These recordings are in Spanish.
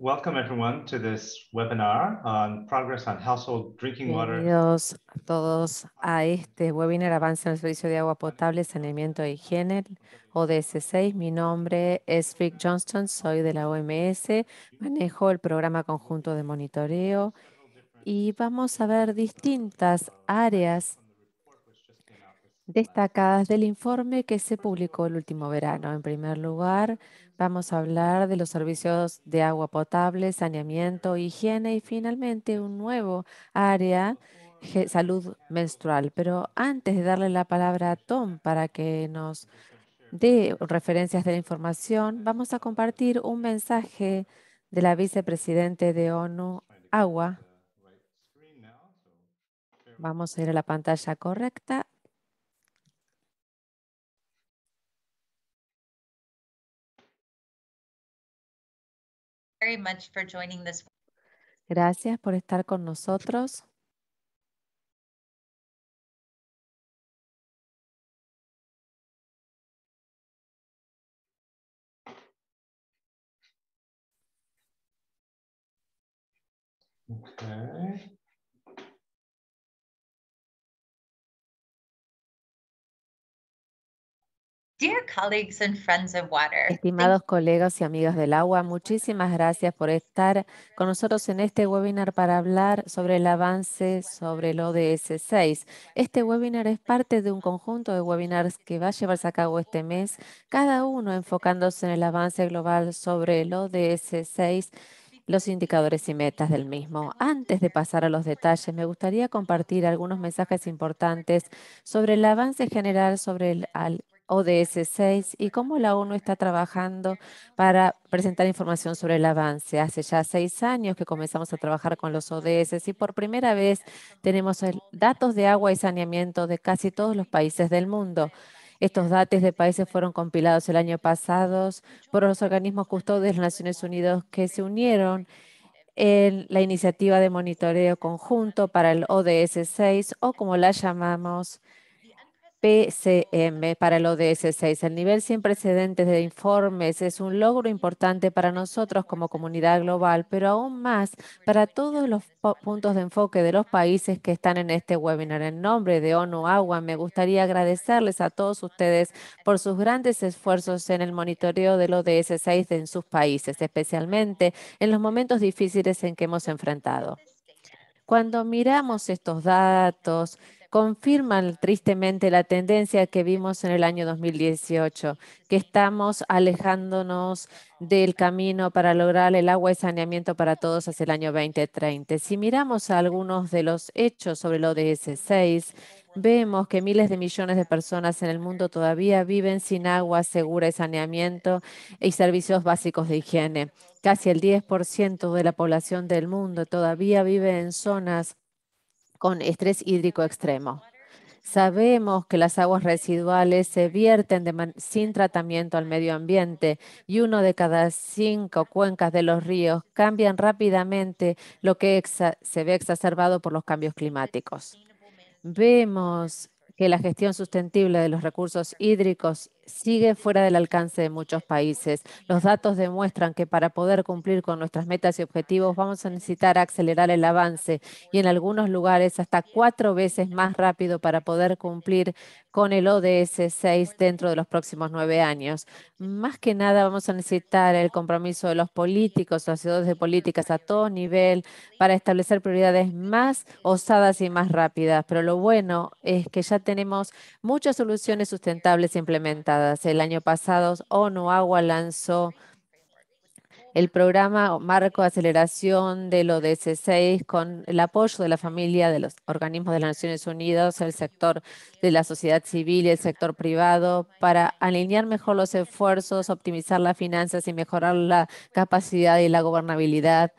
welcome Bienvenidos a todos a este webinar Avance en el servicio de agua potable, saneamiento e higiene ODS6. Mi nombre es Rick Johnston, soy de la OMS, manejo el programa conjunto de monitoreo y vamos a ver distintas áreas destacadas del informe que se publicó el último verano. En primer lugar, vamos a hablar de los servicios de agua potable, saneamiento, higiene y finalmente un nuevo área, salud menstrual. Pero antes de darle la palabra a Tom para que nos dé referencias de la información, vamos a compartir un mensaje de la vicepresidente de ONU, Agua. Vamos a ir a la pantalla correcta very much for joining this. Gracias por estar con nosotros. Okay. Dear colleagues and friends of water, Estimados colegas y amigas del agua, muchísimas gracias por estar con nosotros en este webinar para hablar sobre el avance sobre el ODS 6. Este webinar es parte de un conjunto de webinars que va a llevarse a cabo este mes, cada uno enfocándose en el avance global sobre el ODS 6 los indicadores y metas del mismo. Antes de pasar a los detalles, me gustaría compartir algunos mensajes importantes sobre el avance general sobre el, al, ODS 6 y cómo la ONU está trabajando para presentar información sobre el avance. Hace ya seis años que comenzamos a trabajar con los ODS y por primera vez tenemos datos de agua y saneamiento de casi todos los países del mundo. Estos datos de países fueron compilados el año pasado por los organismos custodios de las Naciones Unidas que se unieron en la iniciativa de monitoreo conjunto para el ODS 6 o como la llamamos PCM para el ODS-6. El nivel sin precedentes de informes es un logro importante para nosotros como comunidad global, pero aún más para todos los puntos de enfoque de los países que están en este webinar. En nombre de ONU Agua, me gustaría agradecerles a todos ustedes por sus grandes esfuerzos en el monitoreo del ODS-6 en sus países, especialmente en los momentos difíciles en que hemos enfrentado. Cuando miramos estos datos, confirman tristemente la tendencia que vimos en el año 2018, que estamos alejándonos del camino para lograr el agua y saneamiento para todos hacia el año 2030. Si miramos algunos de los hechos sobre el ODS 6, vemos que miles de millones de personas en el mundo todavía viven sin agua segura y saneamiento y servicios básicos de higiene. Casi el 10% de la población del mundo todavía vive en zonas con estrés hídrico extremo. Sabemos que las aguas residuales se vierten sin tratamiento al medio ambiente y uno de cada cinco cuencas de los ríos cambian rápidamente, lo que se ve exacerbado por los cambios climáticos. Vemos que la gestión sustentable de los recursos hídricos sigue fuera del alcance de muchos países. Los datos demuestran que para poder cumplir con nuestras metas y objetivos vamos a necesitar acelerar el avance y en algunos lugares hasta cuatro veces más rápido para poder cumplir con el ODS 6 dentro de los próximos nueve años. Más que nada vamos a necesitar el compromiso de los políticos, sociedades de políticas a todo nivel para establecer prioridades más osadas y más rápidas. Pero lo bueno es que ya tenemos muchas soluciones sustentables e implementadas el año pasado, ONU Agua lanzó el programa Marco de Aceleración del ODS6 con el apoyo de la familia de los organismos de las Naciones Unidas, el sector de la sociedad civil y el sector privado para alinear mejor los esfuerzos, optimizar las finanzas y mejorar la capacidad y la gobernabilidad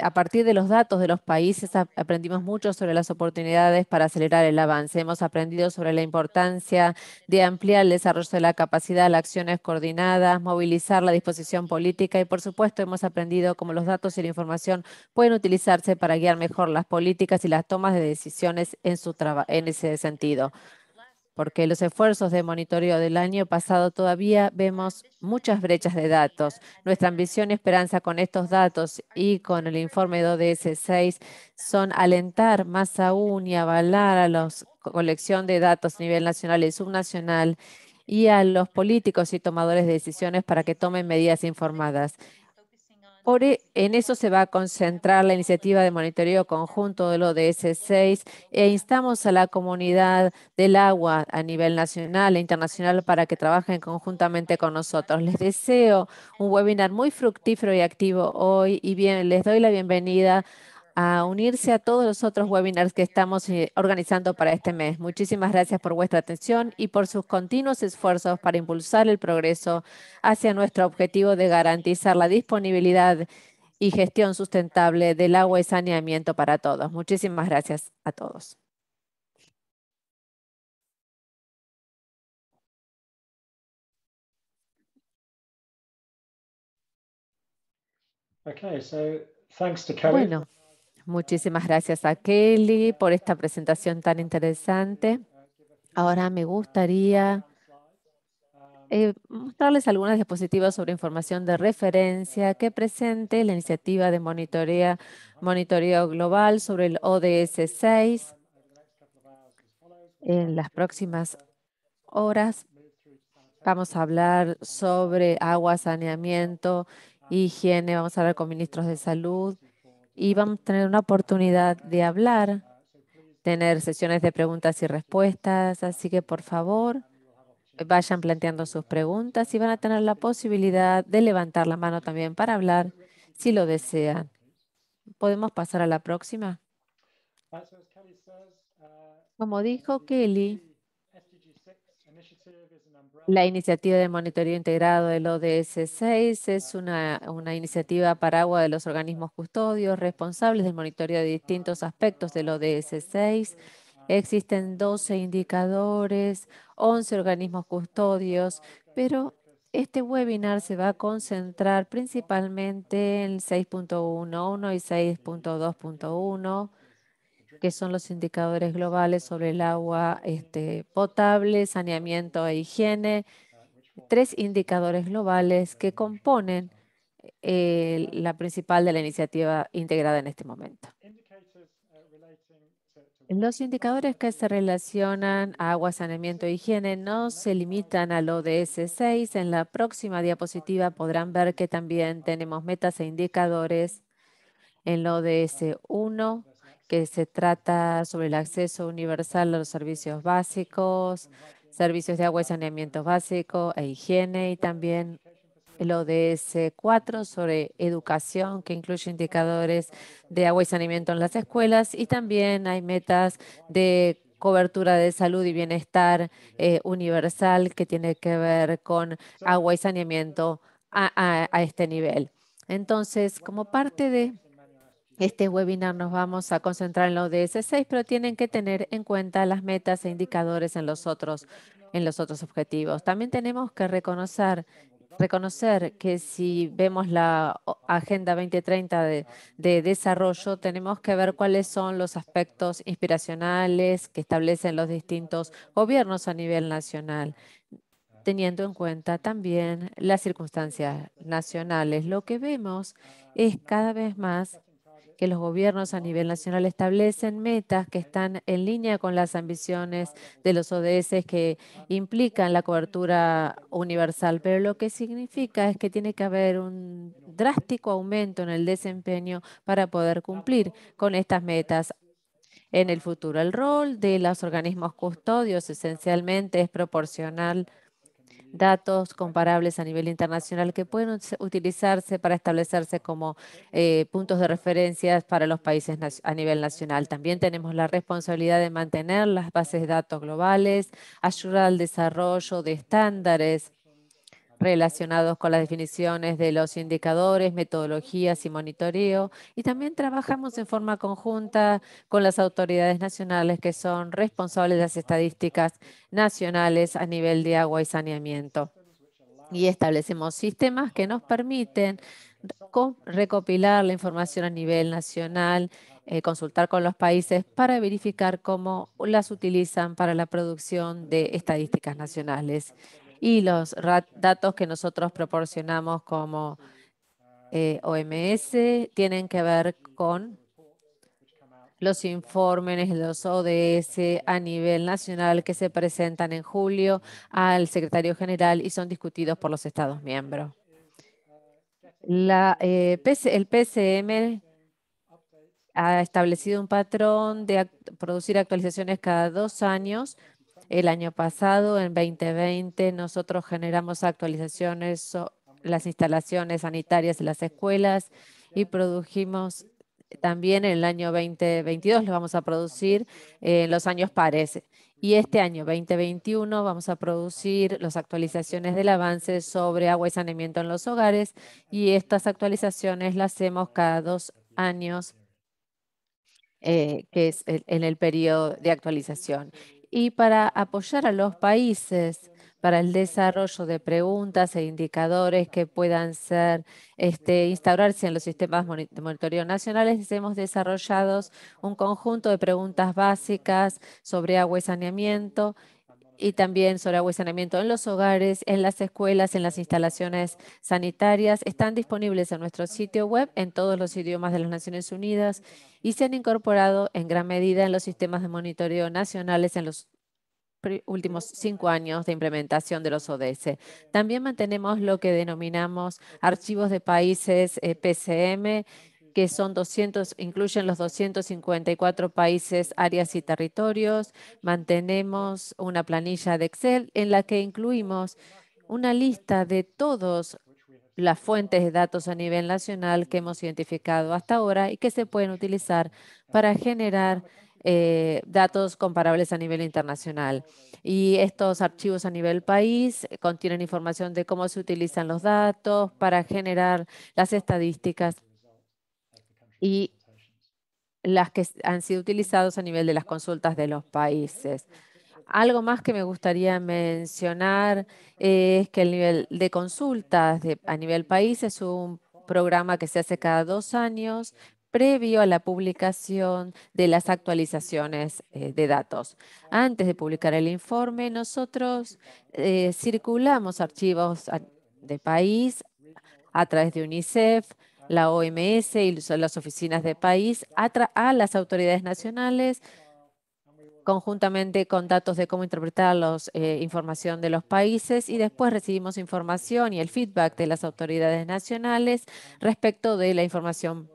a partir de los datos de los países aprendimos mucho sobre las oportunidades para acelerar el avance. Hemos aprendido sobre la importancia de ampliar el desarrollo de la capacidad, las acciones coordinadas, movilizar la disposición política y, por supuesto, hemos aprendido cómo los datos y la información pueden utilizarse para guiar mejor las políticas y las tomas de decisiones en ese sentido porque los esfuerzos de monitoreo del año pasado todavía vemos muchas brechas de datos. Nuestra ambición y esperanza con estos datos y con el informe de ODS 6 son alentar más aún y avalar a la colección de datos a nivel nacional y subnacional y a los políticos y tomadores de decisiones para que tomen medidas informadas en eso se va a concentrar la iniciativa de monitoreo conjunto de ODS 6 e instamos a la comunidad del agua a nivel nacional e internacional para que trabajen conjuntamente con nosotros. Les deseo un webinar muy fructífero y activo hoy y bien, les doy la bienvenida a unirse a todos los otros webinars que estamos eh, organizando para este mes. Muchísimas gracias por vuestra atención y por sus continuos esfuerzos para impulsar el progreso hacia nuestro objetivo de garantizar la disponibilidad y gestión sustentable del agua y saneamiento para todos. Muchísimas gracias a todos. Okay, so thanks to Bueno. Muchísimas gracias a Kelly por esta presentación tan interesante. Ahora me gustaría eh, mostrarles algunas diapositivas sobre información de referencia que presente la iniciativa de monitoreo global sobre el ODS 6. En las próximas horas vamos a hablar sobre agua, saneamiento, higiene, vamos a hablar con ministros de salud y vamos a tener una oportunidad de hablar, tener sesiones de preguntas y respuestas, así que por favor vayan planteando sus preguntas y van a tener la posibilidad de levantar la mano también para hablar si lo desean. ¿Podemos pasar a la próxima? Como dijo Kelly, la iniciativa de monitoreo integrado del ODS 6 es una, iniciativa paraguas de los organismos custodios responsables del monitoreo de distintos aspectos del ODS 6. Existen 12 indicadores, 11 organismos custodios, pero este webinar se va a concentrar principalmente en 6.1.1 y 6.2.1 que son los indicadores globales sobre el agua este, potable, saneamiento e higiene, tres indicadores globales que componen eh, la principal de la iniciativa integrada en este momento. Los indicadores que se relacionan a agua, saneamiento e higiene no se limitan al ODS 6. En la próxima diapositiva podrán ver que también tenemos metas e indicadores en el ODS 1 que se trata sobre el acceso universal a los servicios básicos, servicios de agua y saneamiento básico e higiene y también lo de ODS 4 sobre educación que incluye indicadores de agua y saneamiento en las escuelas y también hay metas de cobertura de salud y bienestar eh, universal que tiene que ver con agua y saneamiento a este nivel. Entonces, como parte de este webinar nos vamos a concentrar en los DS6, pero tienen que tener en cuenta las metas e indicadores en los otros, en los otros objetivos. También tenemos que reconocer reconocer que si vemos la Agenda 2030 de, de, desarrollo, tenemos que ver cuáles son los aspectos inspiracionales que establecen los distintos gobiernos a nivel nacional, teniendo en cuenta también las circunstancias nacionales. Lo que vemos es cada vez más que los gobiernos a nivel nacional establecen metas que están en línea con las ambiciones de los ODS que implican la cobertura universal, pero lo que significa es que tiene que haber un drástico aumento en el desempeño para poder cumplir con estas metas. En el futuro, el rol de los organismos custodios esencialmente es proporcional datos comparables a nivel internacional que pueden utilizarse para establecerse como eh, puntos de referencia para los países a nivel nacional. También tenemos la responsabilidad de mantener las bases de datos globales, ayudar al desarrollo de estándares relacionados con las definiciones de los indicadores, metodologías y monitoreo. Y también trabajamos en forma conjunta con las autoridades nacionales que son responsables de las estadísticas nacionales a nivel de agua y saneamiento. Y establecemos sistemas que nos permiten recopilar la información a nivel nacional, eh, consultar con los países para verificar cómo las utilizan para la producción de estadísticas nacionales y los datos que nosotros proporcionamos como eh, OMS tienen que ver con los informes los ODS a nivel nacional que se presentan en julio al secretario general y son discutidos por los Estados miembros. La, eh, el PCM ha establecido un patrón de producir actualizaciones cada dos años el año pasado, en 2020, nosotros generamos actualizaciones sobre las instalaciones sanitarias de las escuelas y produjimos también en el año 2022, lo vamos a producir en los años pares. Y este año 2021 vamos a producir las actualizaciones del avance sobre agua y saneamiento en los hogares y estas actualizaciones las hacemos cada dos años eh, que es en el periodo de actualización y para apoyar a los países para el desarrollo de preguntas e indicadores que puedan ser este, instaurarse en los sistemas de monitoreo nacionales, hemos desarrollado un conjunto de preguntas básicas sobre agua y saneamiento y también sobre agua y saneamiento en los hogares, en las escuelas, en las instalaciones sanitarias. Están disponibles en nuestro sitio web en todos los idiomas de las Naciones Unidas y se han incorporado en gran medida en los sistemas de monitoreo nacionales en los últimos cinco años de implementación de los ODS. También mantenemos lo que denominamos archivos de países eh, PCM que son 200, incluyen los 254 países, áreas y territorios. Mantenemos una planilla de Excel en la que incluimos una lista de todas las fuentes de datos a nivel nacional que hemos identificado hasta ahora y que se pueden utilizar para generar eh, datos comparables a nivel internacional. Y estos archivos a nivel país eh, contienen información de cómo se utilizan los datos para generar las estadísticas y las que han sido utilizados a nivel de las consultas de los países. Algo más que me gustaría mencionar es que el nivel de consultas de, a nivel país es un programa que se hace cada dos años previo a la publicación de las actualizaciones eh, de datos. Antes de publicar el informe, nosotros eh, circulamos archivos de país a través de UNICEF, la OMS y las oficinas de país a, las autoridades nacionales conjuntamente con datos de cómo interpretar la eh, información de los países y después recibimos información y el feedback de las autoridades nacionales respecto de la información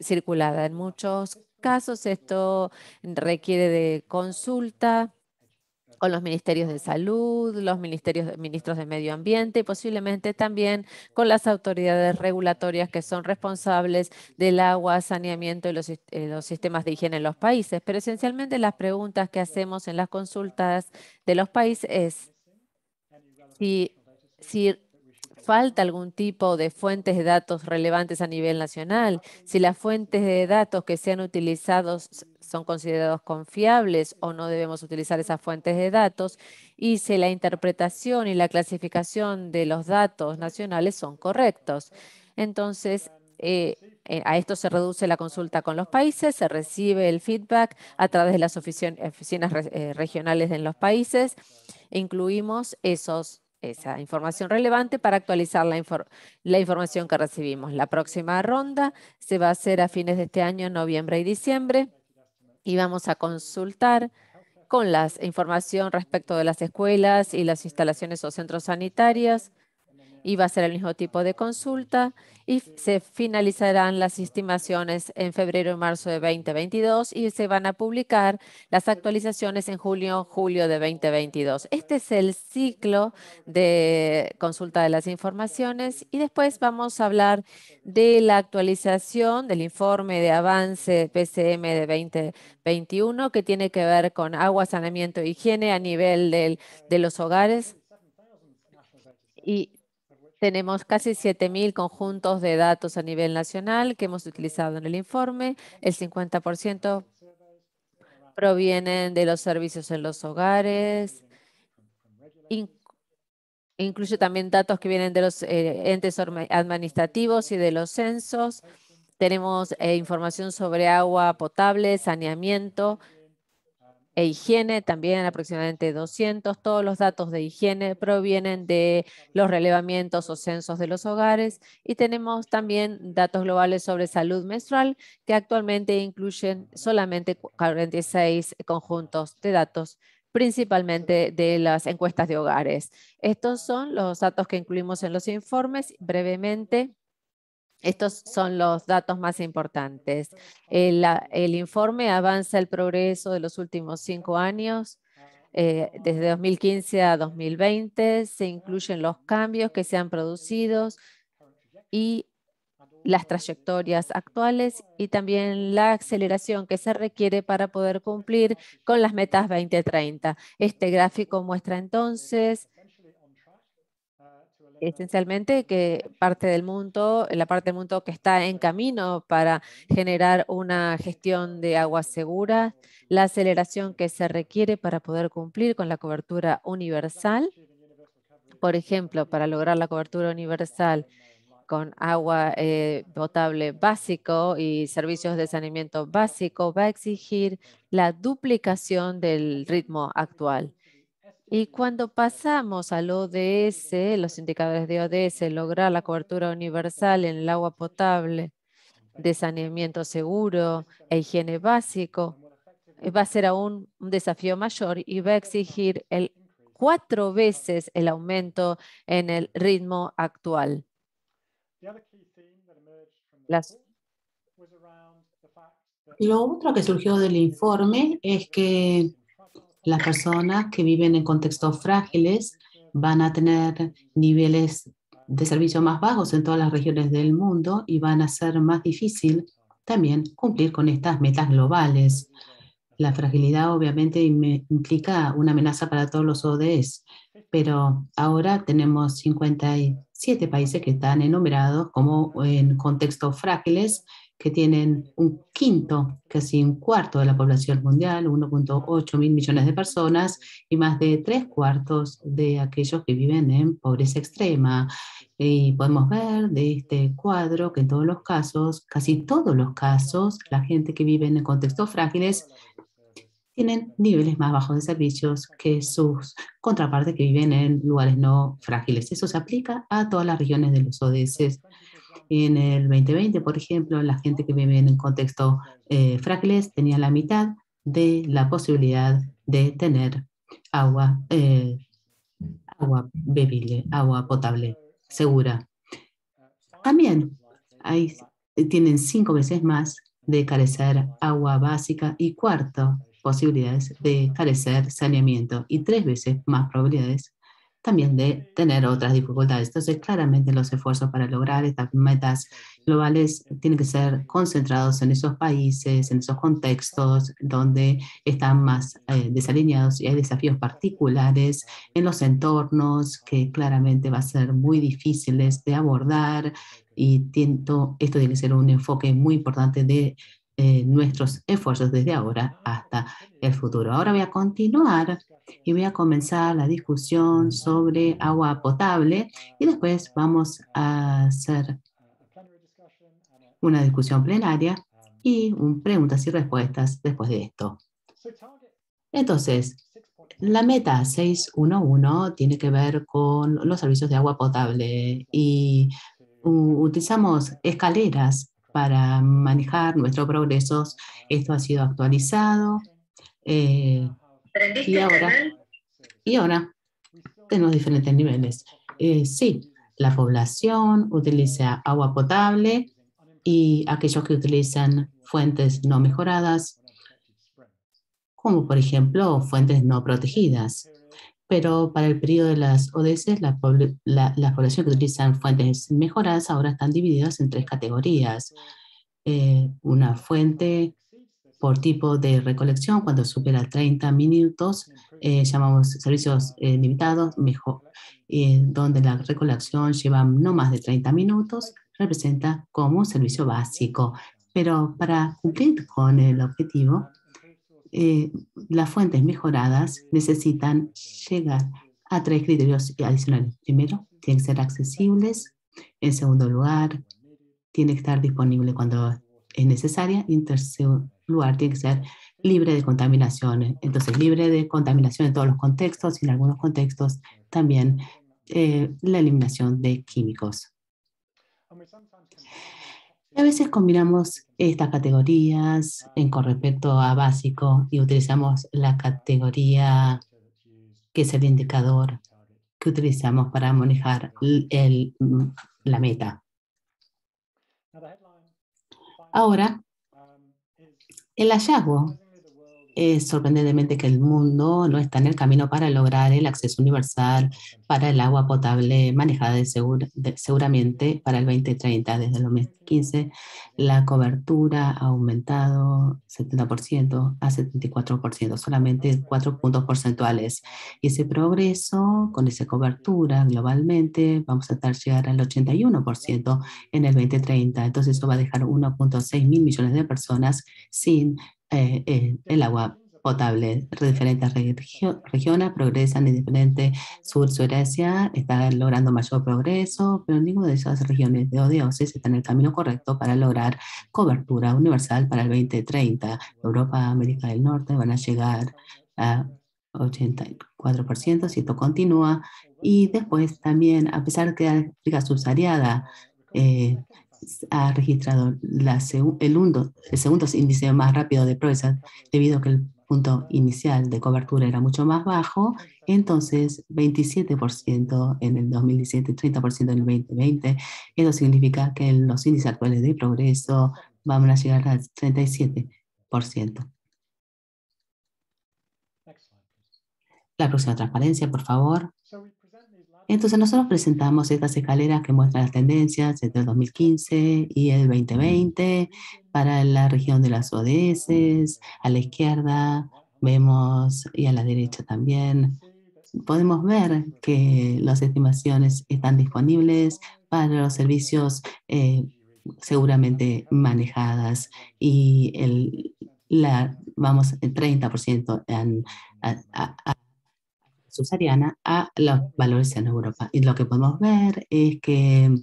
circulada. En muchos casos esto requiere de consulta con los ministerios de salud, los ministerios, ministros de medio ambiente y posiblemente también con las autoridades regulatorias que son responsables del agua, saneamiento y los, eh, los sistemas de higiene en los países. Pero esencialmente las preguntas que hacemos en las consultas de los países es si, si falta algún tipo de fuentes de datos relevantes a nivel nacional, si las fuentes de datos que sean utilizados son considerados confiables o no debemos utilizar esas fuentes de datos y si la interpretación y la clasificación de los datos nacionales son correctos. Entonces, eh, eh, a esto se reduce la consulta con los países, se recibe el feedback a través de las oficinas, eh, regionales en los países, incluimos esos esa información relevante para actualizar la, información que recibimos. La próxima ronda se va a hacer a fines de este año, noviembre y diciembre, y vamos a consultar con la información respecto de las escuelas y las instalaciones o centros sanitarios y va a ser el mismo tipo de consulta y se finalizarán las estimaciones en febrero y marzo de 2022 y se van a publicar las actualizaciones en julio, julio de 2022. Este es el ciclo de consulta de las informaciones y después vamos a hablar de la actualización del informe de avance PCM de 2021 que tiene que ver con agua, saneamiento e higiene a nivel del, de los hogares. Y tenemos casi 7.000 conjuntos de datos a nivel nacional que hemos utilizado en el informe. El 50% provienen de los servicios en los hogares. Incluye también datos que vienen de los eh, entes administrativos y de los censos. Tenemos eh, información sobre agua potable, saneamiento, e higiene, también aproximadamente 200. Todos los datos de higiene provienen de los relevamientos o censos de los hogares y tenemos también datos globales sobre salud menstrual que actualmente incluyen solamente 46 conjuntos de datos principalmente de las encuestas de hogares. Estos son los datos que incluimos en los informes. Brevemente, estos son los datos más importantes. El, informe avanza el progreso de los últimos cinco años. Eh, desde 2015 a 2020 se incluyen los cambios que se han producido y las trayectorias actuales y también la aceleración que se requiere para poder cumplir con las metas 2030. Este gráfico muestra entonces esencialmente que parte del mundo, la parte del mundo que está en camino para generar una gestión de agua segura, la aceleración que se requiere para poder cumplir con la cobertura universal, por ejemplo, para lograr la cobertura universal con agua eh, potable básico y servicios de saneamiento básico va a exigir la duplicación del ritmo actual. Y cuando pasamos al ODS, los indicadores de ODS, lograr la cobertura universal en el agua potable, de saneamiento seguro e higiene básico, eh, va a ser aún un desafío mayor y va a exigir el cuatro veces el aumento en el ritmo actual. lo otro que surgió del informe es que las personas que viven en contextos frágiles van a tener niveles de servicio más bajos en todas las regiones del mundo y van a ser más difícil también cumplir con estas metas globales. La fragilidad obviamente implica una amenaza para todos los ODS, pero ahora tenemos 57 países que están enumerados como en contextos frágiles que tienen un quinto, casi un cuarto de la población mundial, 1.8 mil millones de personas y más de tres cuartos de aquellos que viven en pobreza extrema. Y podemos ver de este cuadro que en todos los casos, casi todos los casos, la gente que vive en contextos frágiles tienen niveles más bajos de servicios que sus contrapartes que viven en lugares no frágiles. Eso se aplica a todas las regiones de los ODS en el 2020, por ejemplo, la gente que vive en un eh, frágiles tenía la mitad de la posibilidad de tener agua, eh, agua bebible, agua potable, segura. También hay, tienen cinco veces más de carecer agua básica y cuarto posibilidades de carecer saneamiento y tres veces más probabilidades también de tener otras dificultades. Entonces, claramente los esfuerzos para lograr estas metas globales tienen que ser concentrados en esos países, en esos contextos donde están más eh, desalineados y hay desafíos particulares en los entornos que claramente va a ser muy difíciles de abordar y esto tiene que ser un enfoque muy importante de eh, nuestros esfuerzos desde ahora hasta el futuro. Ahora voy a continuar y voy a comenzar la discusión sobre agua potable y después vamos a hacer una discusión plenaria y un preguntas y respuestas después de esto. Entonces, la meta 611 tiene que ver con los servicios de agua potable y utilizamos escaleras para manejar nuestros progresos. Esto ha sido actualizado. Eh, y ahora, y ahora tenemos diferentes niveles. Eh, sí, la población utiliza agua potable y aquellos que utilizan fuentes no mejoradas, como por ejemplo fuentes no protegidas pero para el periodo de las ODS, la, la, las poblaciones que utilizan fuentes mejoradas ahora están divididas en tres categorías. Eh, una fuente por tipo de recolección, cuando supera 30 minutos, eh, llamamos servicios eh, limitados, mejor, donde la recolección lleva no más de 30 minutos, representa como un servicio básico. Pero para cumplir con el objetivo, eh, las fuentes mejoradas necesitan llegar a tres criterios adicionales. Primero, tienen que ser accesibles. En segundo lugar, tiene que estar disponible cuando es necesaria. Y en tercer lugar, tiene que ser libre de contaminación. Entonces, libre de contaminación en todos los contextos y en algunos contextos también eh, la eliminación de químicos a veces combinamos estas categorías en, con respecto a básico y utilizamos la categoría que es el indicador que utilizamos para manejar mm, la meta. Ahora, el hallazgo es eh, sorprendentemente que el mundo no está en el camino para lograr el acceso universal para el agua potable manejada de seguramente para el 2030. Desde el 2015 la cobertura ha aumentado 70% a 74%, solamente 4 puntos porcentuales. Y ese progreso con esa cobertura globalmente vamos a estar llegar al 81% en el 2030. Entonces eso va a dejar 1.6 mil millones de personas sin eh, eh, el agua potable. Diferentes regiones progresan en diferentes sur, sur Asia, está logrando mayor progreso, pero ninguna de esas regiones de odiosis está en el camino correcto para lograr cobertura universal para el 2030. Europa, América del Norte van a llegar a 84% si esto continúa. Y después también, a pesar que África subsahariada eh, ha registrado la, el, segundo índice más rápido de pruebas debido a que el punto inicial de cobertura era mucho más bajo, entonces 27% en el 2017, 30% en el 2020. Eso significa que los índices actuales de progreso van a llegar al 37%. La próxima transparencia, por favor. Entonces nosotros presentamos estas escaleras que muestran las tendencias entre el 2015 y el 2020 para la región de las ODS. A la izquierda vemos y a la derecha también. Podemos ver que las estimaciones están disponibles para los servicios eh, seguramente manejadas y el, la, vamos, el 30% en, a, subsahariana a los valores en Europa. Y lo que podemos ver es que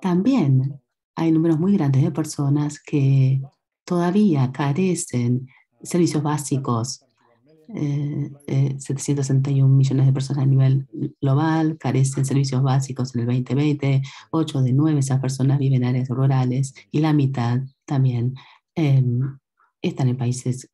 también hay números muy grandes de personas que todavía carecen servicios básicos. 761 eh, eh, millones de personas a nivel global carecen de servicios básicos en el 2020. 8 de 9 esas personas viven en áreas rurales y la mitad también eh, están en países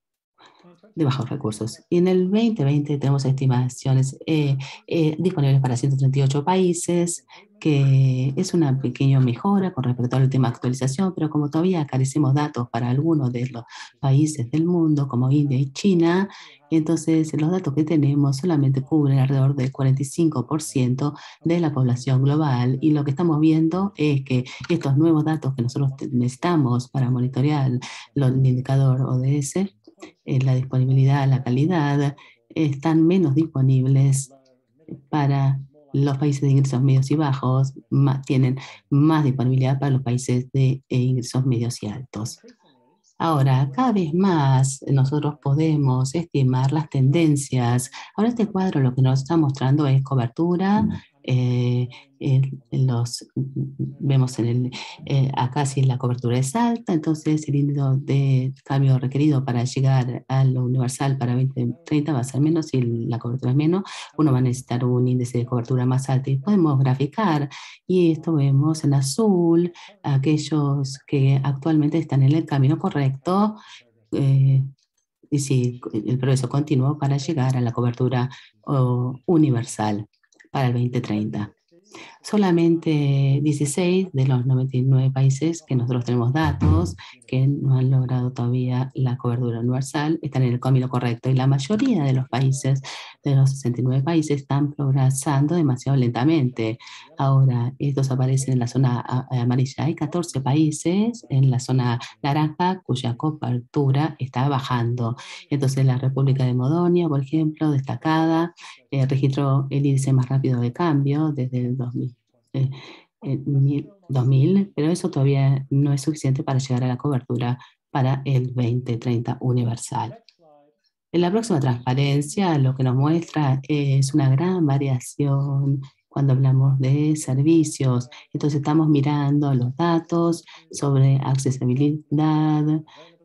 de bajos recursos. Y en el 2020 tenemos estimaciones eh, eh, disponibles para 138 países, que es una pequeña mejora con respecto a la actualización, pero como todavía carecemos datos para algunos de los países del mundo, como India y China, entonces los datos que tenemos solamente cubren alrededor del 45% de la población global. Y lo que estamos viendo es que estos nuevos datos que nosotros necesitamos para monitorear los indicador ODS eh, la disponibilidad, la calidad, eh, están menos disponibles para los países de ingresos medios y bajos, tienen más disponibilidad para los países de eh, ingresos medios y altos. Ahora, cada vez más nosotros podemos estimar las tendencias. Ahora este cuadro lo que nos está mostrando es cobertura mm. Eh, los vemos en el, eh, acá si la cobertura es alta, entonces el índice de cambio requerido para llegar a lo universal para 2030 va a ser menos si la cobertura es menos, uno va a necesitar un índice de cobertura más alto y podemos graficar y esto vemos en azul aquellos que actualmente están en el camino correcto eh, y si el progreso continuo para llegar a la cobertura universal para el 2030. Solamente 16 de los 99 países que nosotros tenemos datos que no han logrado todavía la cobertura universal están en el camino correcto y la mayoría de los países, de los 69 países, están progresando demasiado lentamente. Ahora, estos aparecen en la zona amarilla. Hay 14 países en la zona naranja cuya cobertura está bajando. Entonces, la República de Modonia, por ejemplo, destacada, eh, registró el índice más rápido de cambio desde el 2000 2000, eh, pero eso todavía no es suficiente para llegar a la cobertura para el 2030 universal. En la próxima transparencia lo que nos muestra es una gran variación cuando hablamos de servicios. Entonces estamos mirando los datos sobre accesibilidad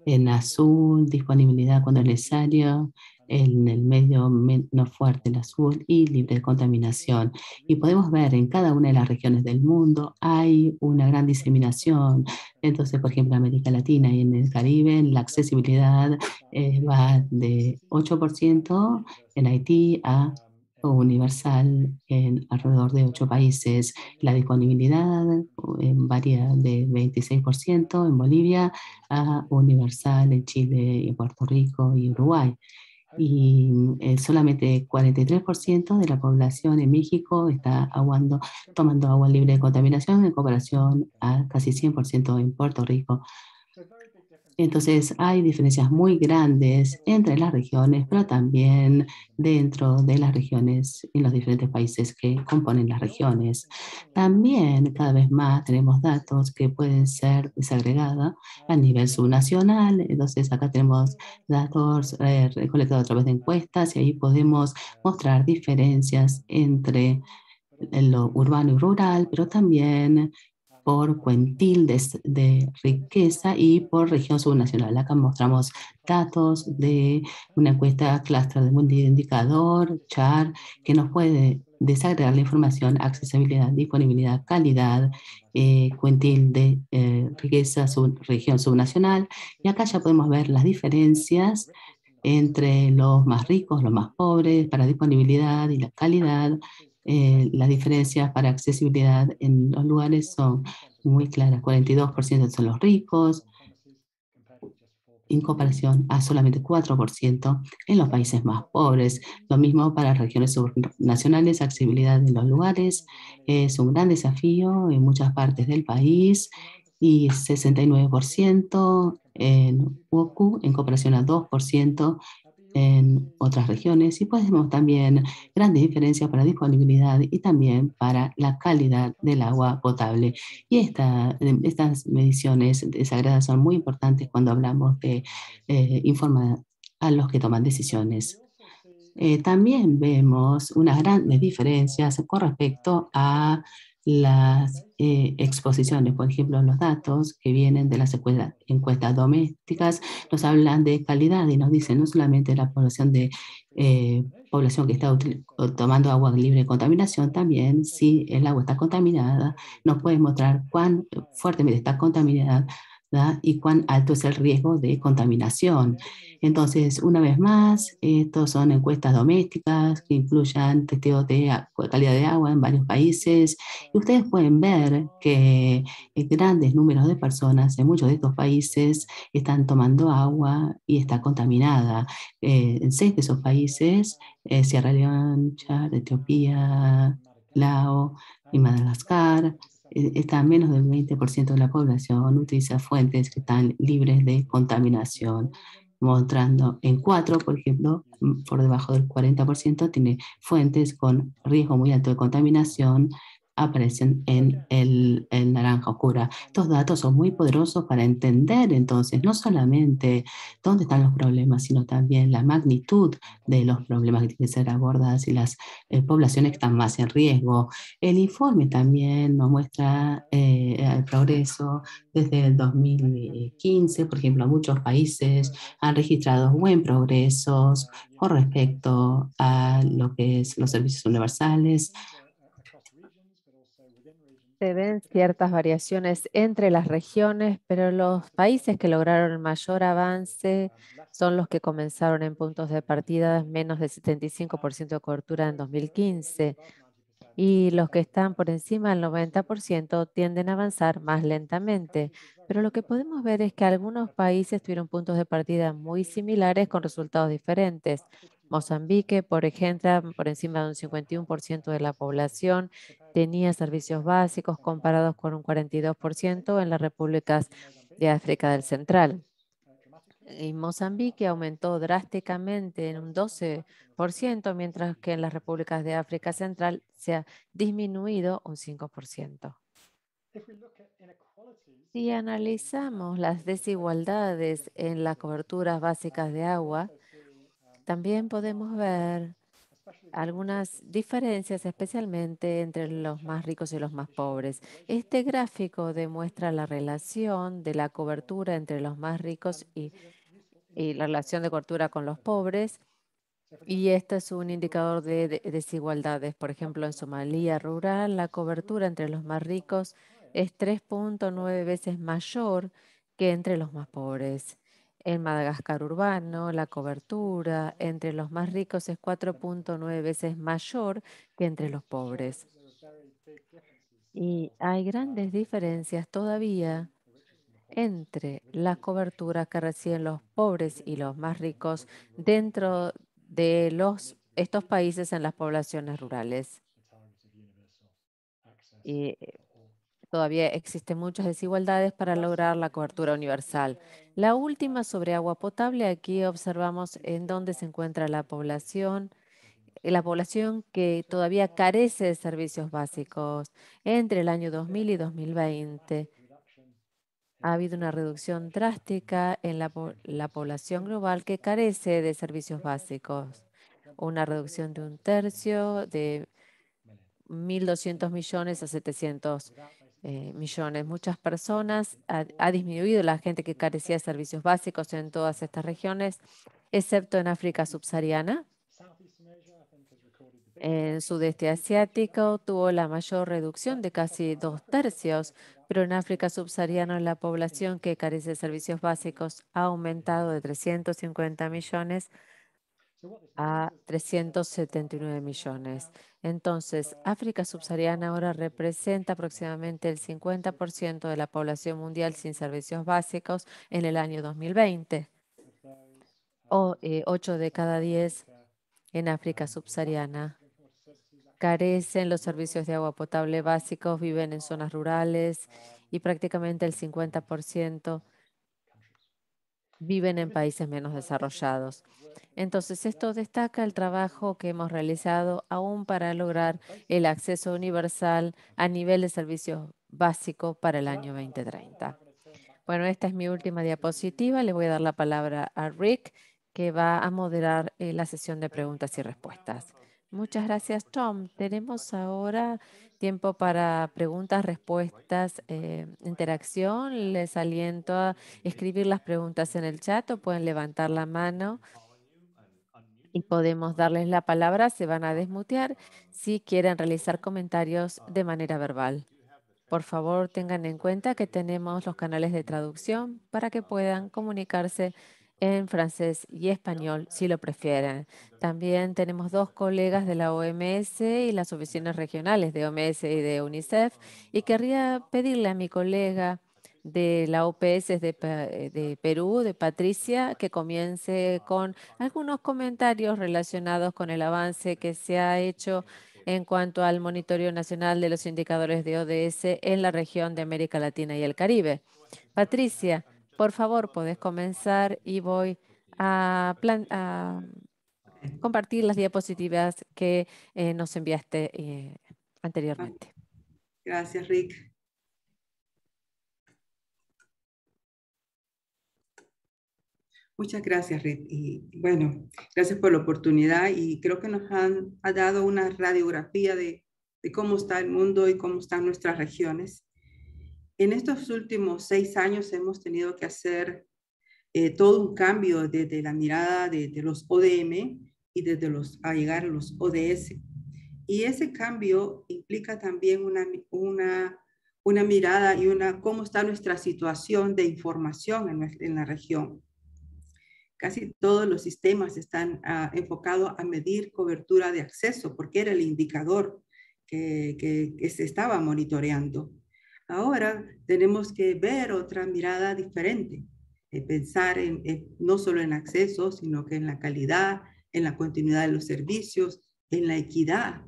en azul, disponibilidad cuando es necesario, en el medio menos fuerte, el azul, y libre de contaminación. Y podemos ver en cada una de las regiones del mundo hay una gran diseminación. Entonces, por ejemplo, en América Latina y en el Caribe, la accesibilidad eh, va de 8% en Haití a universal en alrededor de ocho países. La disponibilidad eh, varía de 26% en Bolivia a universal en Chile, en Puerto Rico y Uruguay y mm, eh, solamente 43% de la población en México está aguando, tomando agua libre de contaminación en comparación a casi 100% en Puerto Rico. Entonces hay diferencias muy grandes entre las regiones, pero también dentro de las regiones y los diferentes países que componen las regiones. También cada vez más tenemos datos que pueden ser desagregados a nivel subnacional. Entonces acá tenemos datos eh, recolectados a través de encuestas y ahí podemos mostrar diferencias entre lo urbano y rural, pero también por cuentil de, riqueza y por región subnacional. Acá mostramos datos de una encuesta del de Indicador, char, que nos puede desagregar la información, accesibilidad, disponibilidad, calidad, eh, cuentil de eh, riqueza, región subnacional. Y acá ya podemos ver las diferencias entre los más ricos, los más pobres, para disponibilidad y la calidad, eh, las diferencias para accesibilidad en los lugares son muy claras. 42% son los ricos, en comparación a solamente 4% en los países más pobres. Lo mismo para regiones subnacionales, accesibilidad en los lugares es un gran desafío en muchas partes del país y 69% en Woku en comparación a 2% en otras regiones y podemos también grandes diferencias para disponibilidad y también para la calidad del agua potable. Y em, estas mediciones desagradables son muy importantes cuando hablamos de eh, informar a los que toman decisiones. Eh, también vemos unas grandes diferencias con respecto a las eh, exposiciones, por ejemplo, los datos que vienen de las encuestas, domésticas nos hablan de calidad y nos dicen no solamente la población de eh, población que está tomando agua libre de contaminación, también si el agua está contaminada, nos puede mostrar cuán fuertemente está contaminada y cuán alto es el riesgo de contaminación. Entonces, una vez más, estos son encuestas domésticas que incluyen testeos de calidad de agua en varios países y ustedes pueden ver que eh, grandes números de personas en muchos de estos países están tomando agua y está contaminada. Eh, en seis de esos países, eh, Sierra Leona, Etiopía, Lao y Madagascar, eh, está menos del 20% de la población utiliza fuentes que están libres de contaminación, mostrando en cuatro por ejemplo, mm, por debajo del 40% tiene fuentes con riesgo muy alto de contaminación aparecen en el, naranja oscura. Estos datos son muy poderosos para entender entonces no solamente dónde están los problemas, sino también la magnitud de los problemas que tienen que ser abordados y las eh, poblaciones que están más en riesgo. El informe también nos muestra eh, el progreso desde el 2015, por ejemplo, muchos países han registrado buen progresos con respecto a lo que es los servicios universales, se ven ciertas variaciones entre las regiones, pero los países que lograron el mayor avance son los que comenzaron en puntos de partida menos del 75% de cobertura en 2015 y los que están por encima del 90% tienden a avanzar más lentamente. Pero lo que podemos ver es que algunos países tuvieron puntos de partida muy similares con resultados diferentes. Mozambique, por ejemplo, mm, por encima de un 51% de la población tenía servicios básicos comparados con un 42% en las repúblicas de África del Central. Y Mozambique aumentó drásticamente en un 12%, mientras que en las repúblicas de África Central se ha disminuido un 5%. Si analizamos las desigualdades en las coberturas básicas de agua, también podemos ver algunas diferencias, especialmente entre los más ricos y los más pobres. Este gráfico demuestra la relación de la cobertura entre los más ricos y, la relación de cobertura con los pobres. Y este es un indicador de desigualdades. Por ejemplo, en Somalia rural, la cobertura entre los más ricos es 3.9 veces mayor que entre los más pobres. En Madagascar urbano, la cobertura entre los más ricos es 4.9 veces mayor que entre los pobres. Y hay grandes diferencias todavía entre la cobertura que reciben los pobres y los más ricos dentro de los, estos países en las poblaciones rurales. Y eh, Todavía existen muchas desigualdades para lograr la cobertura universal. La última sobre agua potable, aquí observamos en dónde se encuentra la población, eh, la población que todavía carece de servicios básicos. Entre el año 2000 y 2020 ha habido una reducción drástica en la, población global que carece de servicios básicos. Una reducción de un tercio de 1.200 millones a 700 eh, millones. Muchas personas, ha, disminuido la gente que carecía de servicios básicos en todas estas regiones, excepto en África subsahariana. En sudeste asiático tuvo la mayor reducción de casi dos tercios, pero en África subsahariana la población que carece de servicios básicos ha aumentado de 350 millones a 379 millones. Entonces, África subsahariana ahora representa aproximadamente el 50% de la población mundial sin servicios básicos en el año 2020. O, eh, de cada diez en África subsahariana carecen los servicios de agua potable básicos, viven en zonas rurales y prácticamente el 50% viven en países menos desarrollados. Entonces, esto destaca el trabajo que hemos realizado aún para lograr el acceso universal a nivel de servicios básicos para el año 2030. Bueno, esta es mi última diapositiva. Le voy a dar la palabra a Rick, que va a moderar eh, la sesión de preguntas y respuestas. Muchas gracias, Tom. Tenemos ahora tiempo para preguntas, respuestas, eh, interacción. Les aliento a escribir las preguntas en el chat o pueden levantar la mano y podemos darles la palabra. Se van a desmutear si quieren realizar comentarios de manera verbal. Por favor, tengan en cuenta que tenemos los canales de traducción para que puedan comunicarse en francés y español si lo prefieren. También tenemos dos colegas de la OMS y las oficinas regionales de OMS y de UNICEF y querría pedirle a mi colega de la OPS eh, de, Perú, de Patricia, que comience con algunos comentarios relacionados con el avance que se ha hecho en cuanto al monitoreo nacional de los indicadores de ODS en la región de América Latina y el Caribe. Patricia, por favor, podés comenzar y voy a, compartir las diapositivas que eh, nos enviaste eh, anteriormente. Gracias, Rick. Muchas gracias, Rick. Y bueno, gracias por la oportunidad y creo que nos han ha dado una radiografía de cómo está el mundo y cómo están nuestras regiones en estos últimos seis años hemos tenido que hacer eh, todo un cambio desde la mirada de, los ODM y desde los, a llegar a los ODS. Y ese cambio implica también una, mirada y una cómo está nuestra situación de información en, la región. Casi todos los sistemas están ah, enfocados a medir cobertura de acceso, porque era el indicador que se estaba monitoreando. Ahora tenemos que ver otra mirada diferente, eh, pensar en, no solo en acceso, sino que en la calidad, en la continuidad de los servicios, en la equidad.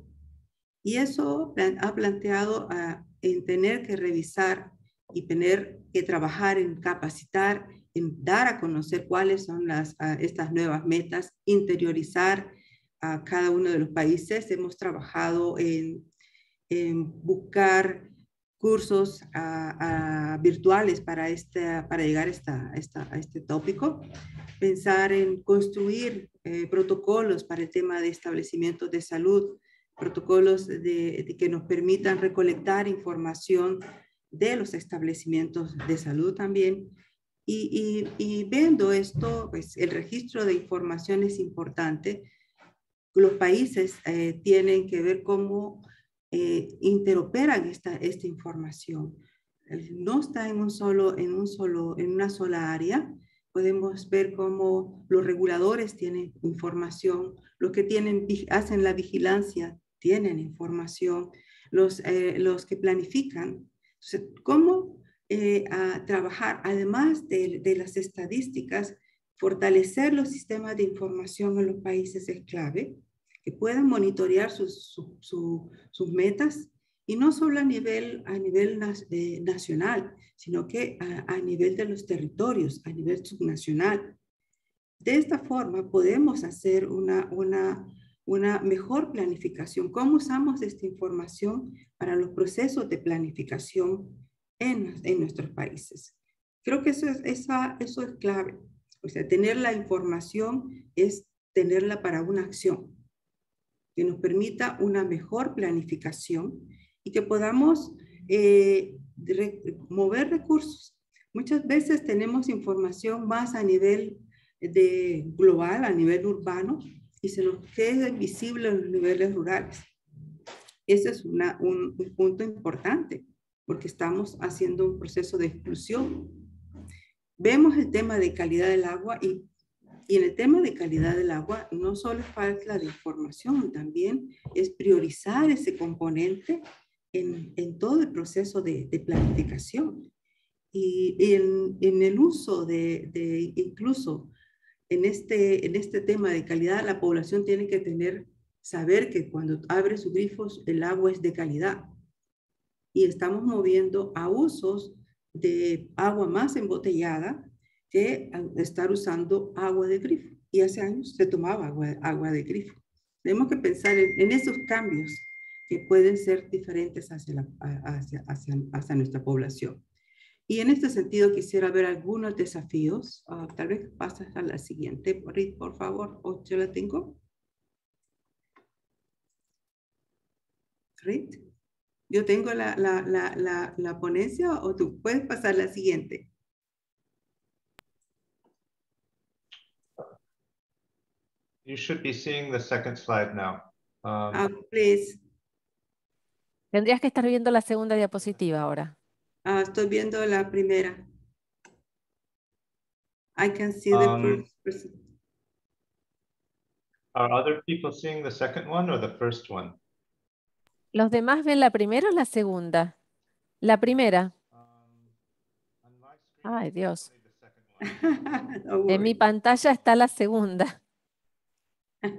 Y eso ha planteado ah, en tener que revisar y tener que trabajar en capacitar, en dar a conocer cuáles son las, ah, estas nuevas metas, interiorizar a cada uno de los países. Hemos trabajado en, en buscar cursos virtuales para, este para llegar a, esta, esta, a este tópico, pensar en construir eh, protocolos para el tema de establecimientos de salud, protocolos de, que nos permitan recolectar información de los establecimientos de salud también. Y, y, viendo esto, pues el registro de información es importante. Los países eh, tienen que ver cómo eh, interoperan esta, información. No está en, un solo, en, un solo, en una sola área. Podemos ver cómo los reguladores tienen información, los que tienen, hacen la vigilancia tienen información, los, eh, que planifican. ¿Cómo eh, trabajar, además de, de las estadísticas, fortalecer los sistemas de información en los países es clave? que puedan monitorear sus, sus metas y no solo a nivel, a nivel eh, nacional, sino que a, a, nivel de los territorios, a nivel subnacional. De esta forma podemos hacer una, una, una mejor planificación. ¿Cómo usamos esta información para los procesos de planificación en, en nuestros países? Creo que eso es, esa, eso es clave. O sea, tener la información es tenerla para una acción que nos permita una mejor planificación y que podamos eh, mover recursos. Muchas veces tenemos información más a nivel de global, a nivel urbano, y se nos queda invisible en los niveles rurales. Ese es un, un punto importante, porque estamos haciendo un proceso de exclusión. Vemos el tema de calidad del agua y y en el tema de calidad del agua, no solo falta la información, también es priorizar ese componente en, todo el proceso de, planificación. Y, en, el uso de, incluso en este, en este tema de calidad, la población tiene que tener, saber que cuando abre sus grifos, el agua es de calidad. Y estamos moviendo a usos de agua más embotellada, que estar usando agua de grifo. Y hace años se tomaba agua, de grifo. Tenemos que pensar en, esos cambios que pueden ser diferentes hacia, hacia, hacia, nuestra población. Y en este sentido quisiera ver algunos desafíos. Ah, tal vez pasas a la siguiente, Rit, por favor. Oh, yo la tengo? Rit, ¿yo tengo la, la, la, la ponencia o tú puedes pasar a la siguiente? You should be seeing the second slide now. Um, ah, please. Tendrías que estar viendo la segunda diapositiva ahora. Ah, estoy viendo la primera. I can see the um, first Are other people seeing the second one or the first one? ¿Los demás ven la primera o la segunda? La primera. Um, Ay, Dios. en mi pantalla está la segunda. Uh,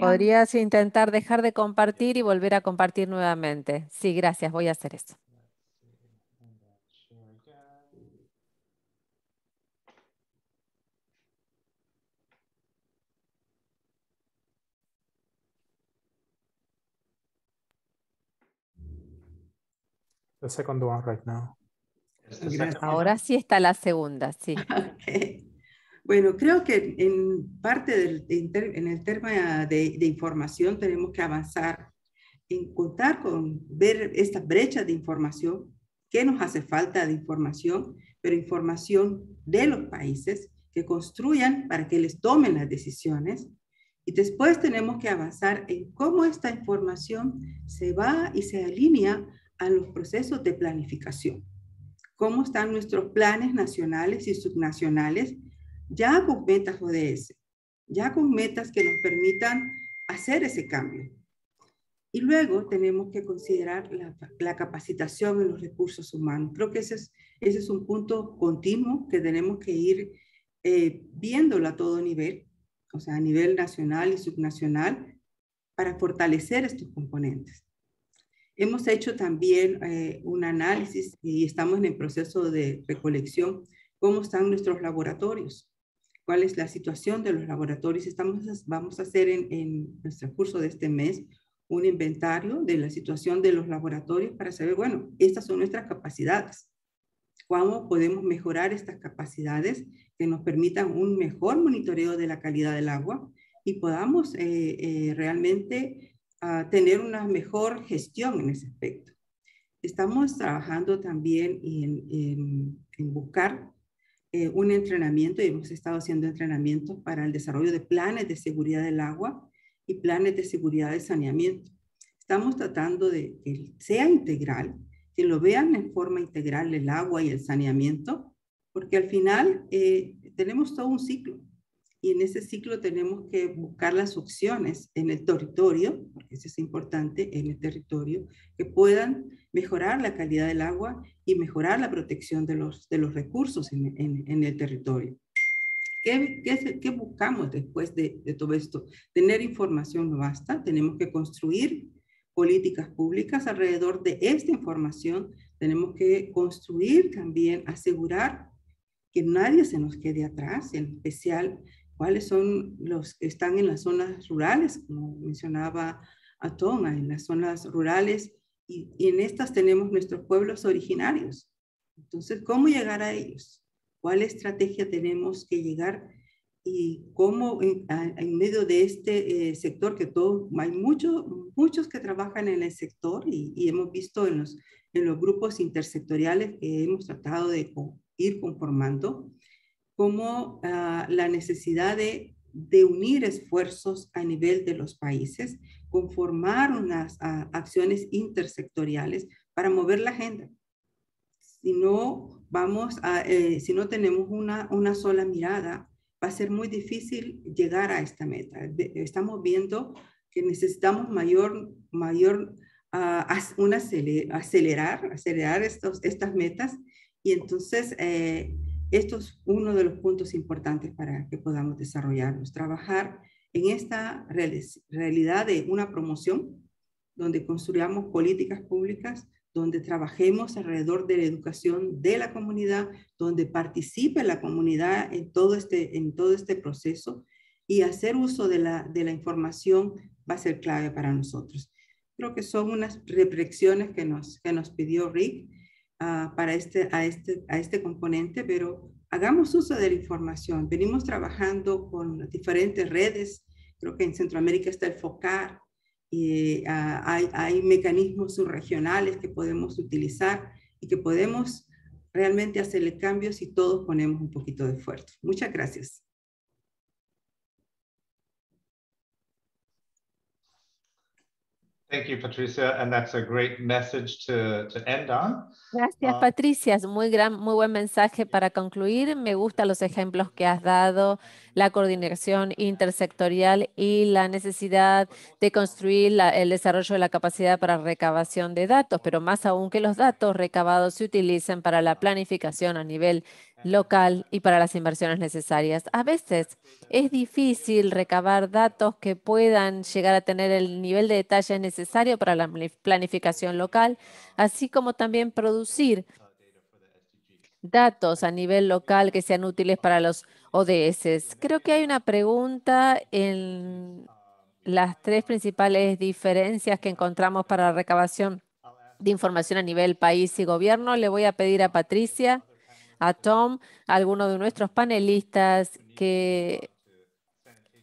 Podrías intentar dejar de compartir y volver a compartir nuevamente. Sí, gracias, voy a hacer eso. Ahora sí está la segunda, sí. Bueno, creo que en parte en el tema de, de información tenemos que avanzar en contar con ver estas brechas de información, qué nos hace falta de información, pero información de los países que construyan para que les tomen las decisiones. Y después tenemos que avanzar en cómo esta información se va y se alinea a los procesos de planificación. Cómo están nuestros planes nacionales y subnacionales ya con metas ODS, ya con metas que nos permitan hacer ese cambio. Y luego tenemos que considerar la, capacitación en los recursos humanos. Creo que ese es, es un punto continuo que tenemos que ir eh, viéndolo a todo nivel, o sea, a nivel nacional y subnacional, para fortalecer estos componentes. Hemos hecho también eh, un análisis y estamos en el proceso de recolección, cómo están nuestros laboratorios, cuál es la situación de los laboratorios. Estamos, vamos a hacer en, en nuestro curso de este mes un inventario de la situación de los laboratorios para saber, bueno, estas son nuestras capacidades. ¿Cómo podemos mejorar estas capacidades que nos permitan un mejor monitoreo de la calidad del agua y podamos eh, eh, realmente ah, tener una mejor gestión en ese aspecto? Estamos trabajando también en, en, en buscar eh, un entrenamiento y hemos estado haciendo entrenamientos para el desarrollo de planes de seguridad del agua y planes de seguridad de saneamiento. Estamos tratando de que sea integral, que lo vean en forma integral el agua y el saneamiento, porque al final eh, tenemos todo un ciclo y en ese ciclo tenemos que buscar las opciones en el territorio, porque eso es importante, en el territorio, que puedan mejorar la calidad del agua y mejorar la protección de los, de los recursos en, en, el territorio. ¿Qué, qué, ¿Qué, buscamos después de, de todo esto? Tener información no basta, tenemos que construir políticas públicas alrededor de esta información, tenemos que construir también, asegurar que nadie se nos quede atrás, en especial cuáles son los que están en las zonas rurales, como mencionaba Atoma, en las zonas rurales y, en estas tenemos nuestros pueblos originarios. Entonces, ¿cómo llegar a ellos? ¿Cuál estrategia tenemos que llegar? y cómo en, medio de este eh, sector, que todo, hay muchos muchos que trabajan en el sector y, hemos visto en los, en los grupos intersectoriales que hemos tratado de ir conformando, como ah, la necesidad de, de unir esfuerzos a nivel de los países conformar unas ah, acciones intersectoriales para mover la agenda. Si no, vamos a, eh, si no tenemos una, sola mirada, va a ser muy difícil llegar a esta meta. Estamos viendo que necesitamos mayor, mayor ah, acelerar, acelerar estas metas y entonces eh, esto es uno de los puntos importantes para que podamos desarrollarnos, trabajar en esta realidad de una promoción donde construyamos políticas públicas, donde trabajemos alrededor de la educación de la comunidad, donde participe la comunidad en todo este, en todo este proceso y hacer uso de la, de la información va a ser clave para nosotros. Creo que son unas reflexiones que nos, que nos pidió Rick ah, para este, a, este, a este componente, pero hagamos uso de la información. Venimos trabajando con diferentes redes Creo que en Centroamérica está el FOCAR, y, eh, hay, hay, mecanismos subregionales que podemos utilizar y que podemos realmente hacerle cambios si todos ponemos un poquito de esfuerzo. Muchas gracias. Thank you, Patricia, and that's a great message to, end on. Gracias, uh, Patricia. Es muy, gran, muy buen mensaje para concluir. Me gustan los ejemplos que has dado, la coordinación intersectorial y la necesidad de construir el desarrollo de la capacidad para recabación de datos, pero más aún que los datos recabados se utilicen para la planificación a nivel local y para las inversiones necesarias. A veces es difícil recabar datos que puedan llegar a tener el nivel de detalle necesario para la planificación local, así como también producir datos a nivel local que sean útiles para los ODS. Creo que hay una pregunta en las tres principales diferencias que encontramos para la recabación de información a nivel país y gobierno. Le voy a pedir a Patricia a Tom, a alguno de nuestros panelistas que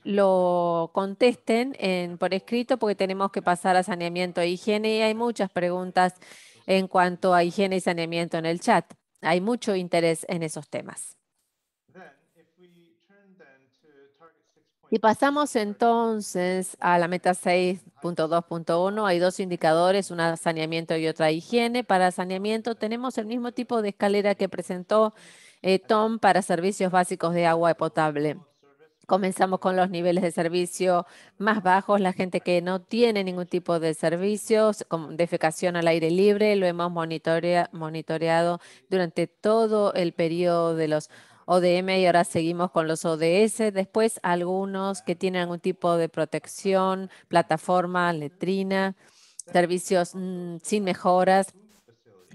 lo contesten en, por escrito porque tenemos que pasar a saneamiento e higiene y hay muchas preguntas en cuanto a higiene y saneamiento en el chat. Hay mucho interés en esos temas. Y pasamos entonces a la meta 6.2.1, hay dos indicadores, una saneamiento y otra higiene. Para saneamiento tenemos el mismo tipo de escalera que presentó eh, Tom para servicios básicos de agua potable. Comenzamos con los niveles de servicio más bajos, la gente que no tiene ningún tipo de servicios, de defecación al aire libre, lo hemos monitoreado durante todo el periodo de los ODM y ahora seguimos con los ODS. Después algunos que tienen algún tipo de protección, plataforma, letrina, servicios mm, sin mejoras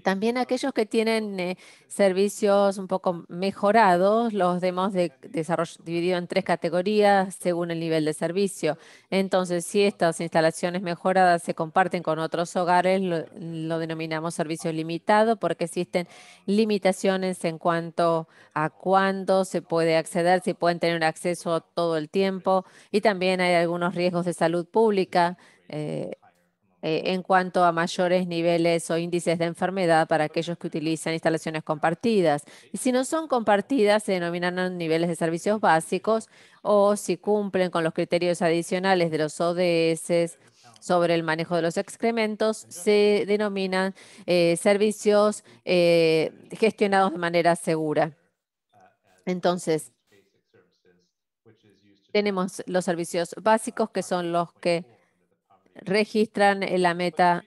también aquellos que tienen eh, servicios un poco mejorados, los demos de desarrollo dividido en tres categorías según el nivel de servicio. Entonces, si estas instalaciones mejoradas se comparten con otros hogares, lo, denominamos servicio limitado porque existen limitaciones en cuanto a cuándo se puede acceder, si pueden tener acceso todo el tiempo y también hay algunos riesgos de salud pública. Eh, eh, en cuanto a mayores niveles o índices de enfermedad para aquellos que utilizan instalaciones compartidas. Y si no son compartidas, se denominan niveles de servicios básicos o si cumplen con los criterios adicionales de los ODS sobre el manejo de los excrementos, se denominan eh, servicios eh, gestionados de manera segura. Entonces, tenemos los servicios básicos que son los que registran la meta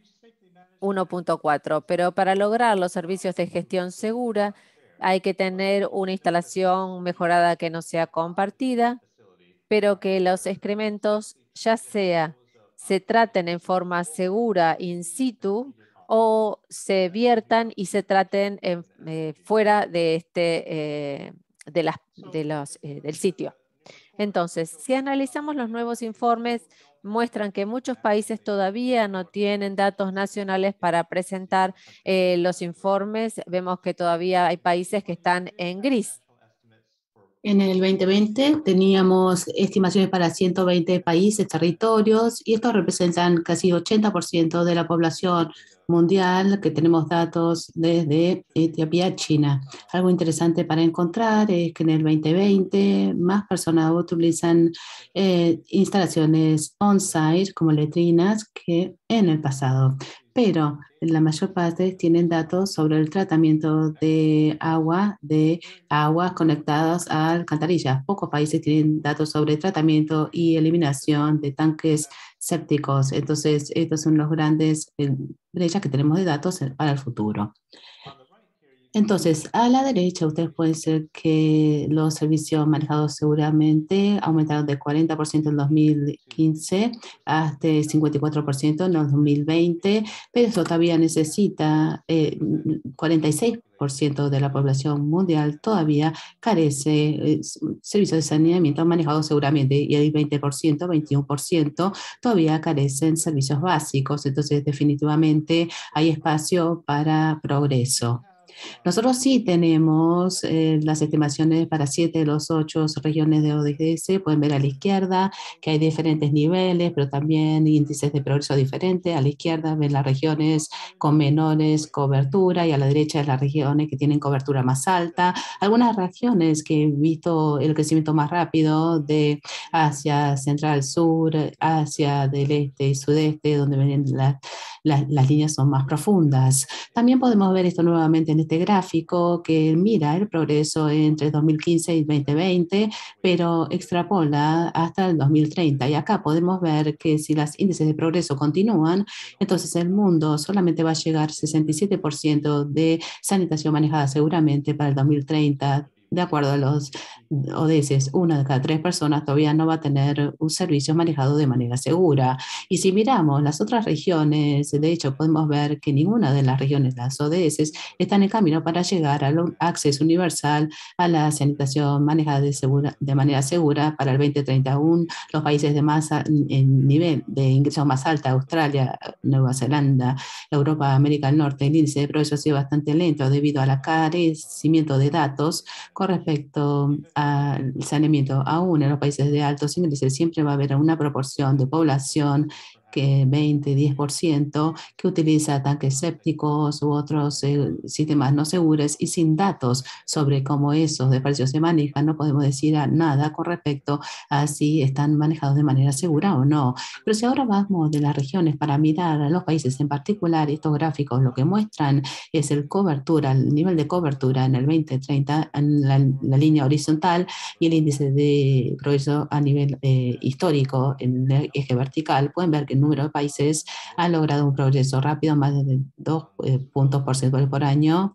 1.4, pero para lograr los servicios de gestión segura hay que tener una instalación mejorada que no sea compartida, pero que los excrementos ya sea se traten en forma segura in situ o se viertan y se traten eh, fuera de este eh, de las, de los, eh, del sitio. Entonces, si analizamos los nuevos informes, muestran que muchos países todavía no tienen datos nacionales para presentar eh, los informes. Vemos que todavía hay países que están en gris. En el 2020 teníamos estimaciones para 120 países, territorios, y estos representan casi 80% de la población mundial, que tenemos datos desde Etiopía, China. Algo interesante para encontrar es que en el 2020 más personas utilizan eh, instalaciones on-site como letrinas que en el pasado pero la mayor parte tienen datos sobre el tratamiento de agua, de aguas conectadas a alcantarillas. Pocos países tienen datos sobre tratamiento y eliminación de tanques sépticos. Entonces, estos son los grandes eh, brechas que tenemos de datos para el futuro. Entonces, a la derecha, ustedes pueden ver que los servicios manejados seguramente aumentaron de 40% en 2015 hasta 54% en 2020, pero eso todavía necesita 46% eh, de la población mundial todavía carece servicios de saneamiento manejados seguramente y el 20%, 21% todavía carecen servicios básicos. Entonces, definitivamente hay espacio para progreso. Nosotros sí tenemos eh, las estimaciones para siete de los ocho regiones de ODS. Pueden ver a la izquierda que hay diferentes niveles, pero también índices de progreso diferentes. A la izquierda ven las regiones con menores cobertura y a la derecha las regiones que tienen cobertura más alta. Algunas regiones que he visto el crecimiento más rápido de Asia Central Sur, Asia del Este y Sudeste, donde ven las líneas son más profundas. También podemos ver esto nuevamente en este gráfico que mira el progreso entre 2015 y 2020, pero extrapola hasta el 2030. Y acá podemos ver que si los índices de progreso continúan, entonces el mundo solamente va a llegar 67% de sanitación manejada seguramente para el 2030 de acuerdo a los ODS, una de cada tres personas todavía no va a tener un servicio manejado de manera segura. Y si miramos las otras regiones, de hecho podemos ver que ninguna de las regiones, las ODS, están en camino para llegar al acceso universal a la sanitación manejada de, de manera segura para el 2031. Los países de más nivel de ingreso más alto, Australia, Nueva Zelanda, Europa, América del Norte, el índice de progreso ha sido bastante lento debido al la carecimiento de datos respecto al saneamiento, aún en los países de altos índices siempre va a haber una proporción de población que 20, 10%, que utiliza tanques sépticos u otros eh, sistemas no seguros y sin datos sobre cómo esos desperdicios se manejan, no podemos decir nada con respecto a si están manejados de manera segura o no. Pero si ahora vamos de las regiones para mirar a los países en particular, estos gráficos lo que muestran es el cobertura, el nivel de cobertura en el 2030 en la, línea horizontal y el índice de progreso a nivel eh, histórico en el eje vertical. Pueden ver que número de países ha logrado un progreso rápido, más de dos eh, puntos puntos porcentuales por año. Ah.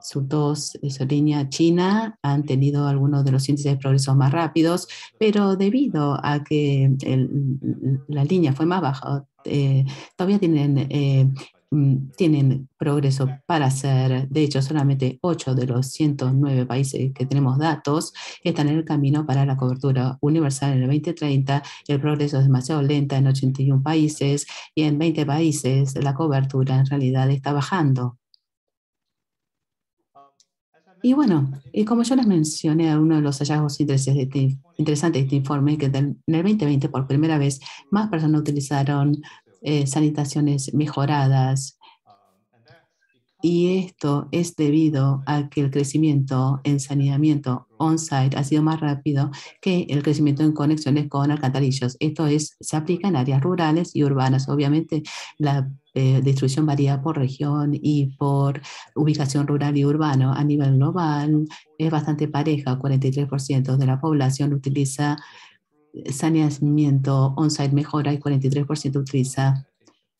Sus dos, su línea china, han tenido algunos de los índices de progreso más rápidos, pero debido a que la línea fue más baja, eh, todavía tienen eh, Mm, tienen progreso para hacer. De hecho, solamente 8 de los 109 países que tenemos datos están en el camino para la cobertura universal en el 2030. El progreso es demasiado lento en 81 países y en 20 países la cobertura en realidad está bajando. Y bueno, y como yo les mencioné, uno de los hallazgos este, interesantes de este informe es que en el 2020 por primera vez más personas utilizaron eh, sanitaciones mejoradas. Y esto es debido a que el crecimiento en saneamiento on-site ha sido más rápido que el crecimiento en conexiones con alcantarillos. Esto es, se aplica en áreas rurales y urbanas. Obviamente, la eh, distribución varía por región y por ubicación rural y urbano. A nivel global, es bastante pareja. 43% de la población utiliza saneamiento on-site mejora y 43% utiliza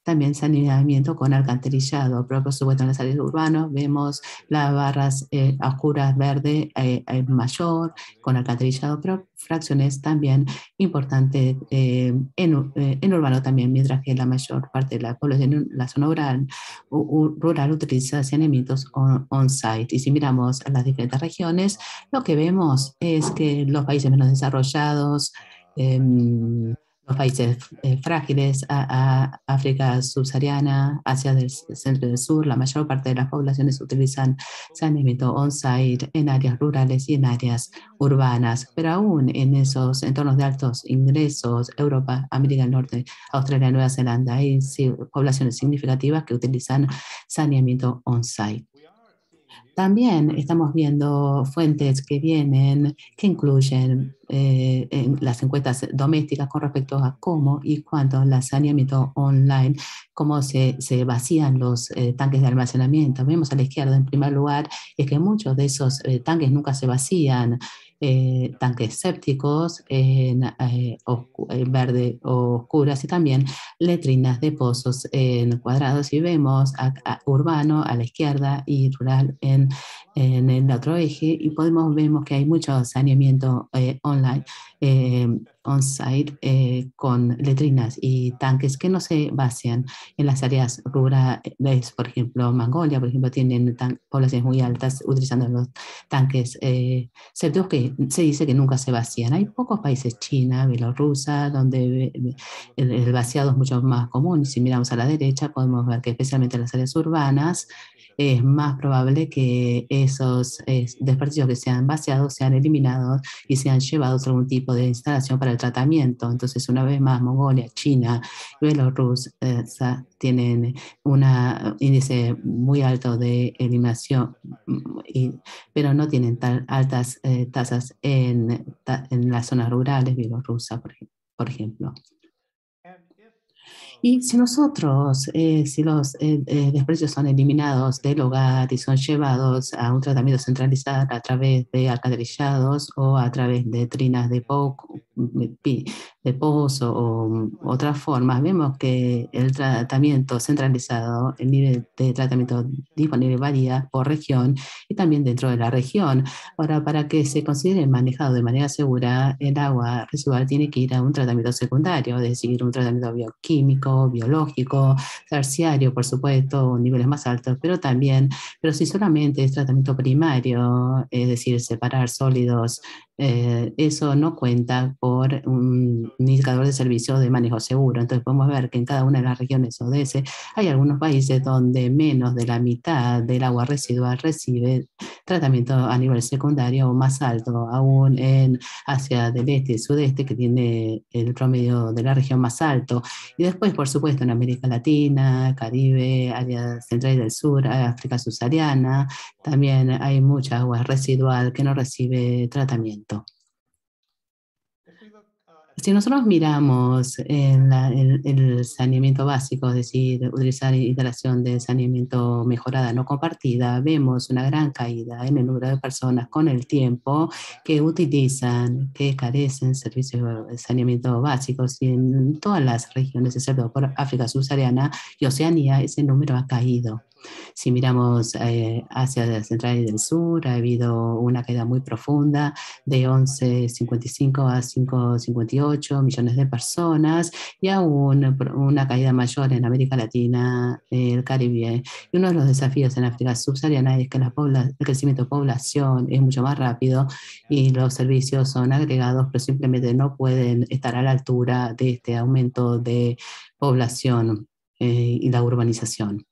también saneamiento con alcantarillado. Pero por supuesto en las áreas urbanas vemos las barras eh, oscuras verde eh, eh, mayor con alcantarillado, pero fracciones también importantes en, en, urbano también, mientras que la mayor parte de la población en la zona rural, rural utiliza saneamientos on-site. y si miramos a las diferentes regiones, lo que vemos es que los países menos desarrollados, Em, los países eh, frágiles, a, África subsahariana, Asia del centro del sur, la mayor parte de las poblaciones utilizan saneamiento on-site en áreas rurales y en áreas urbanas. Pero aún en esos entornos de altos ingresos, Europa, América del Norte, Australia, Nueva Zelanda, hay poblaciones significativas que utilizan saneamiento on-site. También estamos viendo fuentes que vienen, que incluyen eh, las encuestas domésticas con respecto a cómo y cuánto el saneamiento online, cómo se, vacían los eh, tanques de almacenamiento. Vemos a la izquierda en primer lugar, es que muchos de esos eh, tanques nunca se vacían eh, tanques sépticos en, eh, eh, eh, verde oscuras y también letrinas de pozos en cuadrados y vemos urbano a la izquierda y rural en, el otro eje y podemos vemos que hay mucho saneamiento online eh, on-site eh, con letrinas y tanques que no se vacían en las áreas rurales, por ejemplo, Mongolia, por ejemplo, tienen poblaciones muy altas utilizando los tanques eh, que se dice que nunca se vacían. Hay pocos países, China, Bielorrusia, donde el, vaciado es mucho más común. Si miramos a la derecha, podemos ver que especialmente en las áreas urbanas, es más probable que esos desperdicios que sean vaciados sean eliminados y sean llevados a algún tipo de instalación para el tratamiento. Entonces, una vez más, Mongolia, China, Bielorrusia eh, tienen un índice muy alto de eliminación, mm, pero no tienen tan altas eh, tasas en, en, las zonas rurales, Bielorrusia, por ejemplo. Y si nosotros, eh, si los eh, eh desprecios son eliminados del hogar y son llevados a un tratamiento centralizado a través de alcantarillados o a través de trinas de, de pozo o otras formas, vemos que el tratamiento centralizado, el nivel de tratamiento disponible varía por región y también dentro de la región. Ahora, para que se considere manejado de manera segura, el agua residual tiene que ir a un tratamiento secundario, es decir, un tratamiento bioquímico biológico, terciario, por supuesto, niveles más altos, pero también, pero si solamente es tratamiento primario, es decir, separar sólidos eh, eso no cuenta por un, indicador de servicio de manejo seguro. Entonces podemos ver que en cada una de las regiones ODS hay algunos países donde menos de la mitad del agua residual recibe tratamiento a nivel secundario o más alto, aún en Asia del Este y Sudeste, que tiene el promedio de la región más alto. Y después, por supuesto, en América Latina, Caribe, área central y del sur, África subsahariana, también hay mucha agua residual que no recibe tratamiento. Si nosotros miramos en el, saneamiento básico, es decir, utilizar instalación de saneamiento mejorada, no compartida, vemos una gran caída en el número de personas con el tiempo que utilizan, que carecen servicios de saneamiento básicos. Y en todas las regiones, excepto por África subsahariana y Oceanía, ese número ha caído. Si miramos eh, hacia hacia central y del sur, ha habido una caída muy profunda de 11,55 a 5,58 millones de personas y aún una caída mayor en América Latina, el Caribe. Y uno de los desafíos en África subsahariana es que el crecimiento de población es mucho más rápido y los servicios son agregados, pero simplemente no pueden estar a la altura de este aumento de población eh, y la urbanización.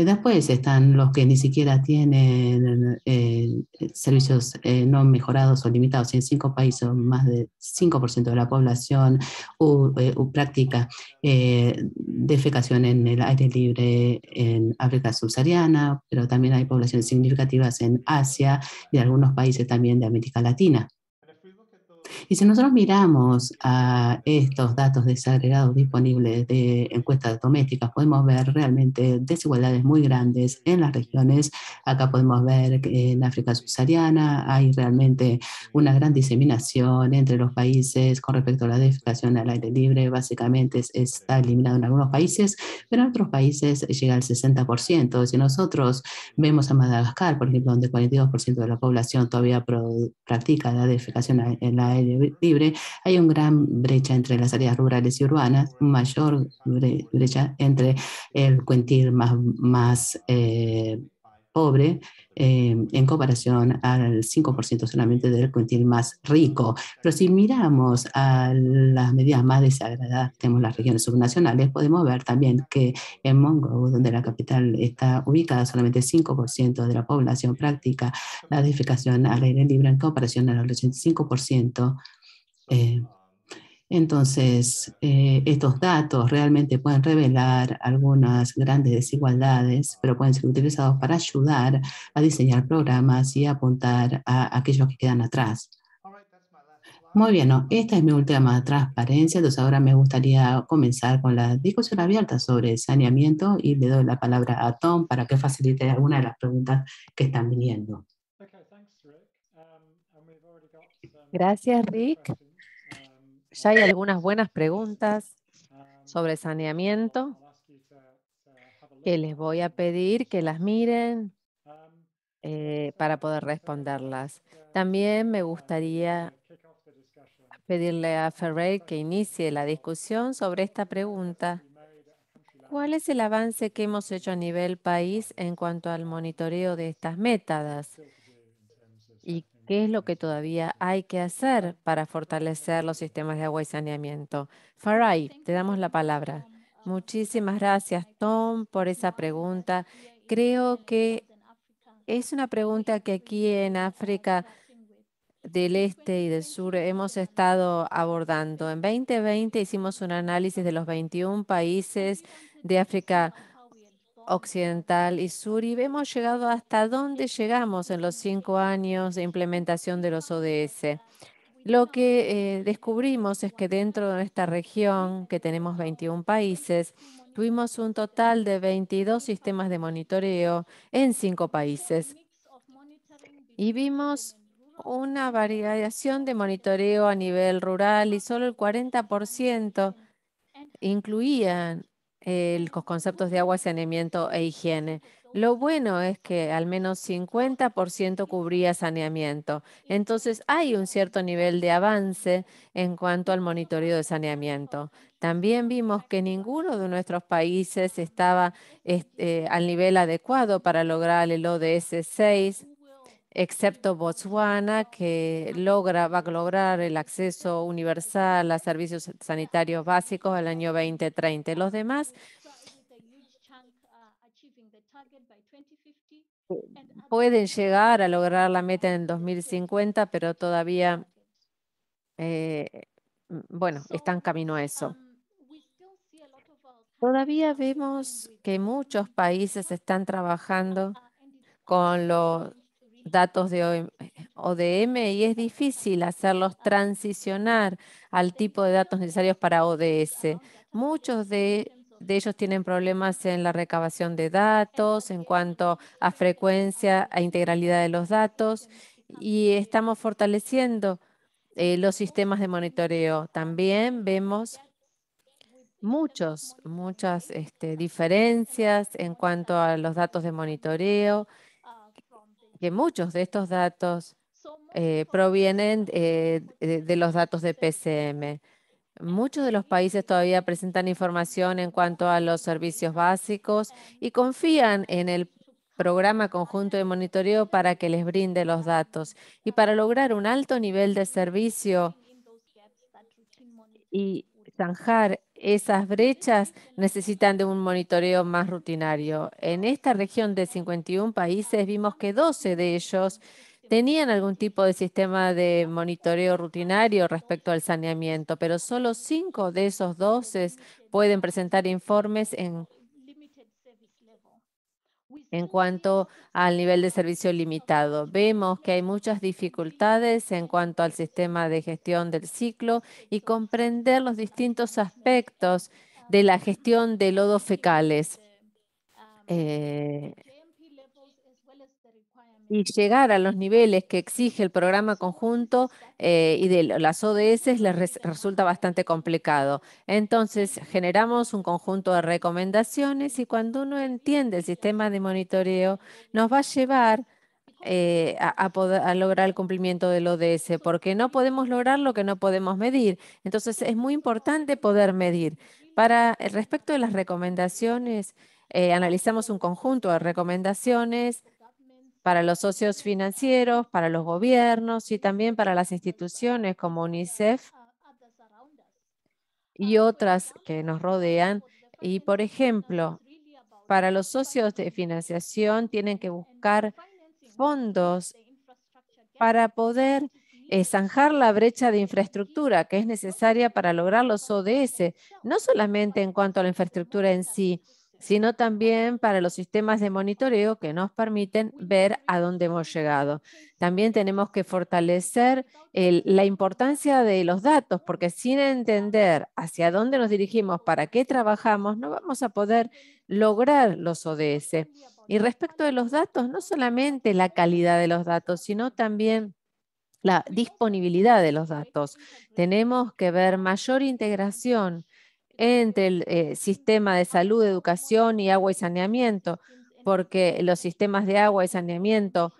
Y después están los que ni siquiera tienen eh, eh, servicios eh, no mejorados o limitados. En cinco países, más del 5% de la población practica eh, defecación en el aire libre en África subsahariana, pero también hay poblaciones significativas en Asia y algunos países también de América Latina. Y si nosotros miramos a estos datos desagregados disponibles de encuestas domésticas, podemos ver realmente desigualdades muy grandes en las regiones. Acá podemos ver que en África subsahariana hay realmente una gran diseminación entre los países con respecto a la defecación al aire libre. Básicamente está eliminado en algunos países, pero en otros países llega al 60%. Si nosotros vemos a Madagascar, por ejemplo, donde el 42% de la población todavía practica la defecación al aire libre, hay una gran brecha entre las áreas rurales y urbanas, mayor brecha entre el cuentil más, más eh, pobre Em, en comparación al 5% solamente del quintil más rico. Pero si miramos a las medidas más desagradables que tenemos las regiones subnacionales, podemos ver también que en Mongo, donde la capital está ubicada, solamente 5% de la población practica la edificación al aire libre en comparación al 85% eh, entonces, eh, estos datos realmente pueden revelar algunas grandes desigualdades, pero pueden ser utilizados para ayudar a diseñar programas y apuntar a aquellos que quedan atrás. Muy bien, esta es mi última transparencia, entonces ahora me gustaría comenzar con la discusión abierta sobre saneamiento y le doy la palabra a Tom para que facilite alguna de las preguntas que están viniendo. Gracias, Rick. Ya hay algunas buenas preguntas sobre saneamiento que les voy a pedir que las miren eh, para poder responderlas. También me gustaría pedirle a Ferrey que inicie la discusión sobre esta pregunta. ¿Cuál es el avance que hemos hecho a nivel país en cuanto al monitoreo de estas metas? ¿Qué es lo que todavía hay que hacer para fortalecer los sistemas de agua y saneamiento? Farai, te damos la palabra. Muchísimas gracias, Tom, por esa pregunta. Creo que es una pregunta que aquí en África del Este y del Sur hemos estado abordando. En 2020 hicimos un análisis de los 21 países de África occidental y sur y hemos llegado hasta dónde llegamos en los cinco años de implementación de los ODS. Lo que eh, descubrimos es que dentro de esta región, que tenemos 21 países, tuvimos un total de 22 sistemas de monitoreo en cinco países. Y vimos una variación de monitoreo a nivel rural y solo el 40% incluían los conceptos de agua, saneamiento e higiene. Lo bueno es que al menos 50% cubría saneamiento. Entonces hay un cierto nivel de avance en cuanto al monitoreo de saneamiento. También vimos que ninguno de nuestros países estaba este, al nivel adecuado para lograr el ODS 6 excepto Botswana, que logra, va a lograr el acceso universal a servicios sanitarios básicos al año 2030. Los demás pueden llegar a lograr la meta en 2050, pero todavía, eh, bueno, están camino a eso. Todavía vemos que muchos países están trabajando con los datos de ODM eh, y es difícil hacerlos transicionar al tipo de datos necesarios para ODS. Muchos de, ellos tienen problemas en la recabación de datos, en cuanto a frecuencia e integralidad de los datos, y estamos fortaleciendo eh, los sistemas de monitoreo. También vemos muchos, muchas este, diferencias en cuanto a los datos de monitoreo que muchos de estos datos eh, provienen eh, de, los datos de PCM. Muchos de los países todavía presentan información en cuanto a los servicios básicos y confían en el programa conjunto de monitoreo para que les brinde los datos. Y para lograr un alto nivel de servicio y zanjar esas brechas necesitan de un monitoreo más rutinario. En esta región de 51 países vimos que 12 de ellos tenían algún tipo de sistema de monitoreo rutinario respecto al saneamiento, pero solo 5 de esos 12 pueden presentar informes en en cuanto al nivel de servicio limitado. Vemos que hay muchas dificultades en cuanto al sistema de gestión del ciclo y comprender los distintos aspectos de la gestión de lodos fecales. Eh, y llegar a los niveles que exige el programa conjunto eh, y de las ODS les resulta bastante complicado. Entonces, generamos un conjunto de recomendaciones y cuando uno entiende el sistema de monitoreo, nos va a llevar eh, a, lograr el cumplimiento del ODS, porque no podemos lograr lo que no podemos medir. Entonces, es muy importante poder medir. Para eh, respecto de las recomendaciones, analizamos un conjunto de recomendaciones para los socios financieros, para los gobiernos y también para las instituciones como UNICEF y otras que nos rodean. Y, por ejemplo, para los socios de financiación tienen que buscar fondos para poder eh, zanjar la brecha de infraestructura que es necesaria para lograr los ODS, no solamente en cuanto a la infraestructura en sí, sino también para los sistemas de monitoreo que nos permiten ver a dónde hemos llegado. También tenemos que fortalecer la importancia de los datos, porque sin entender hacia dónde nos dirigimos, para qué trabajamos, no vamos a poder lograr los ODS. Y respecto de los datos, no solamente la calidad de los datos, sino también la disponibilidad de los datos. Tenemos que ver mayor integración entre el eh, sistema de salud, educación y agua y saneamiento, porque los sistemas de agua y saneamiento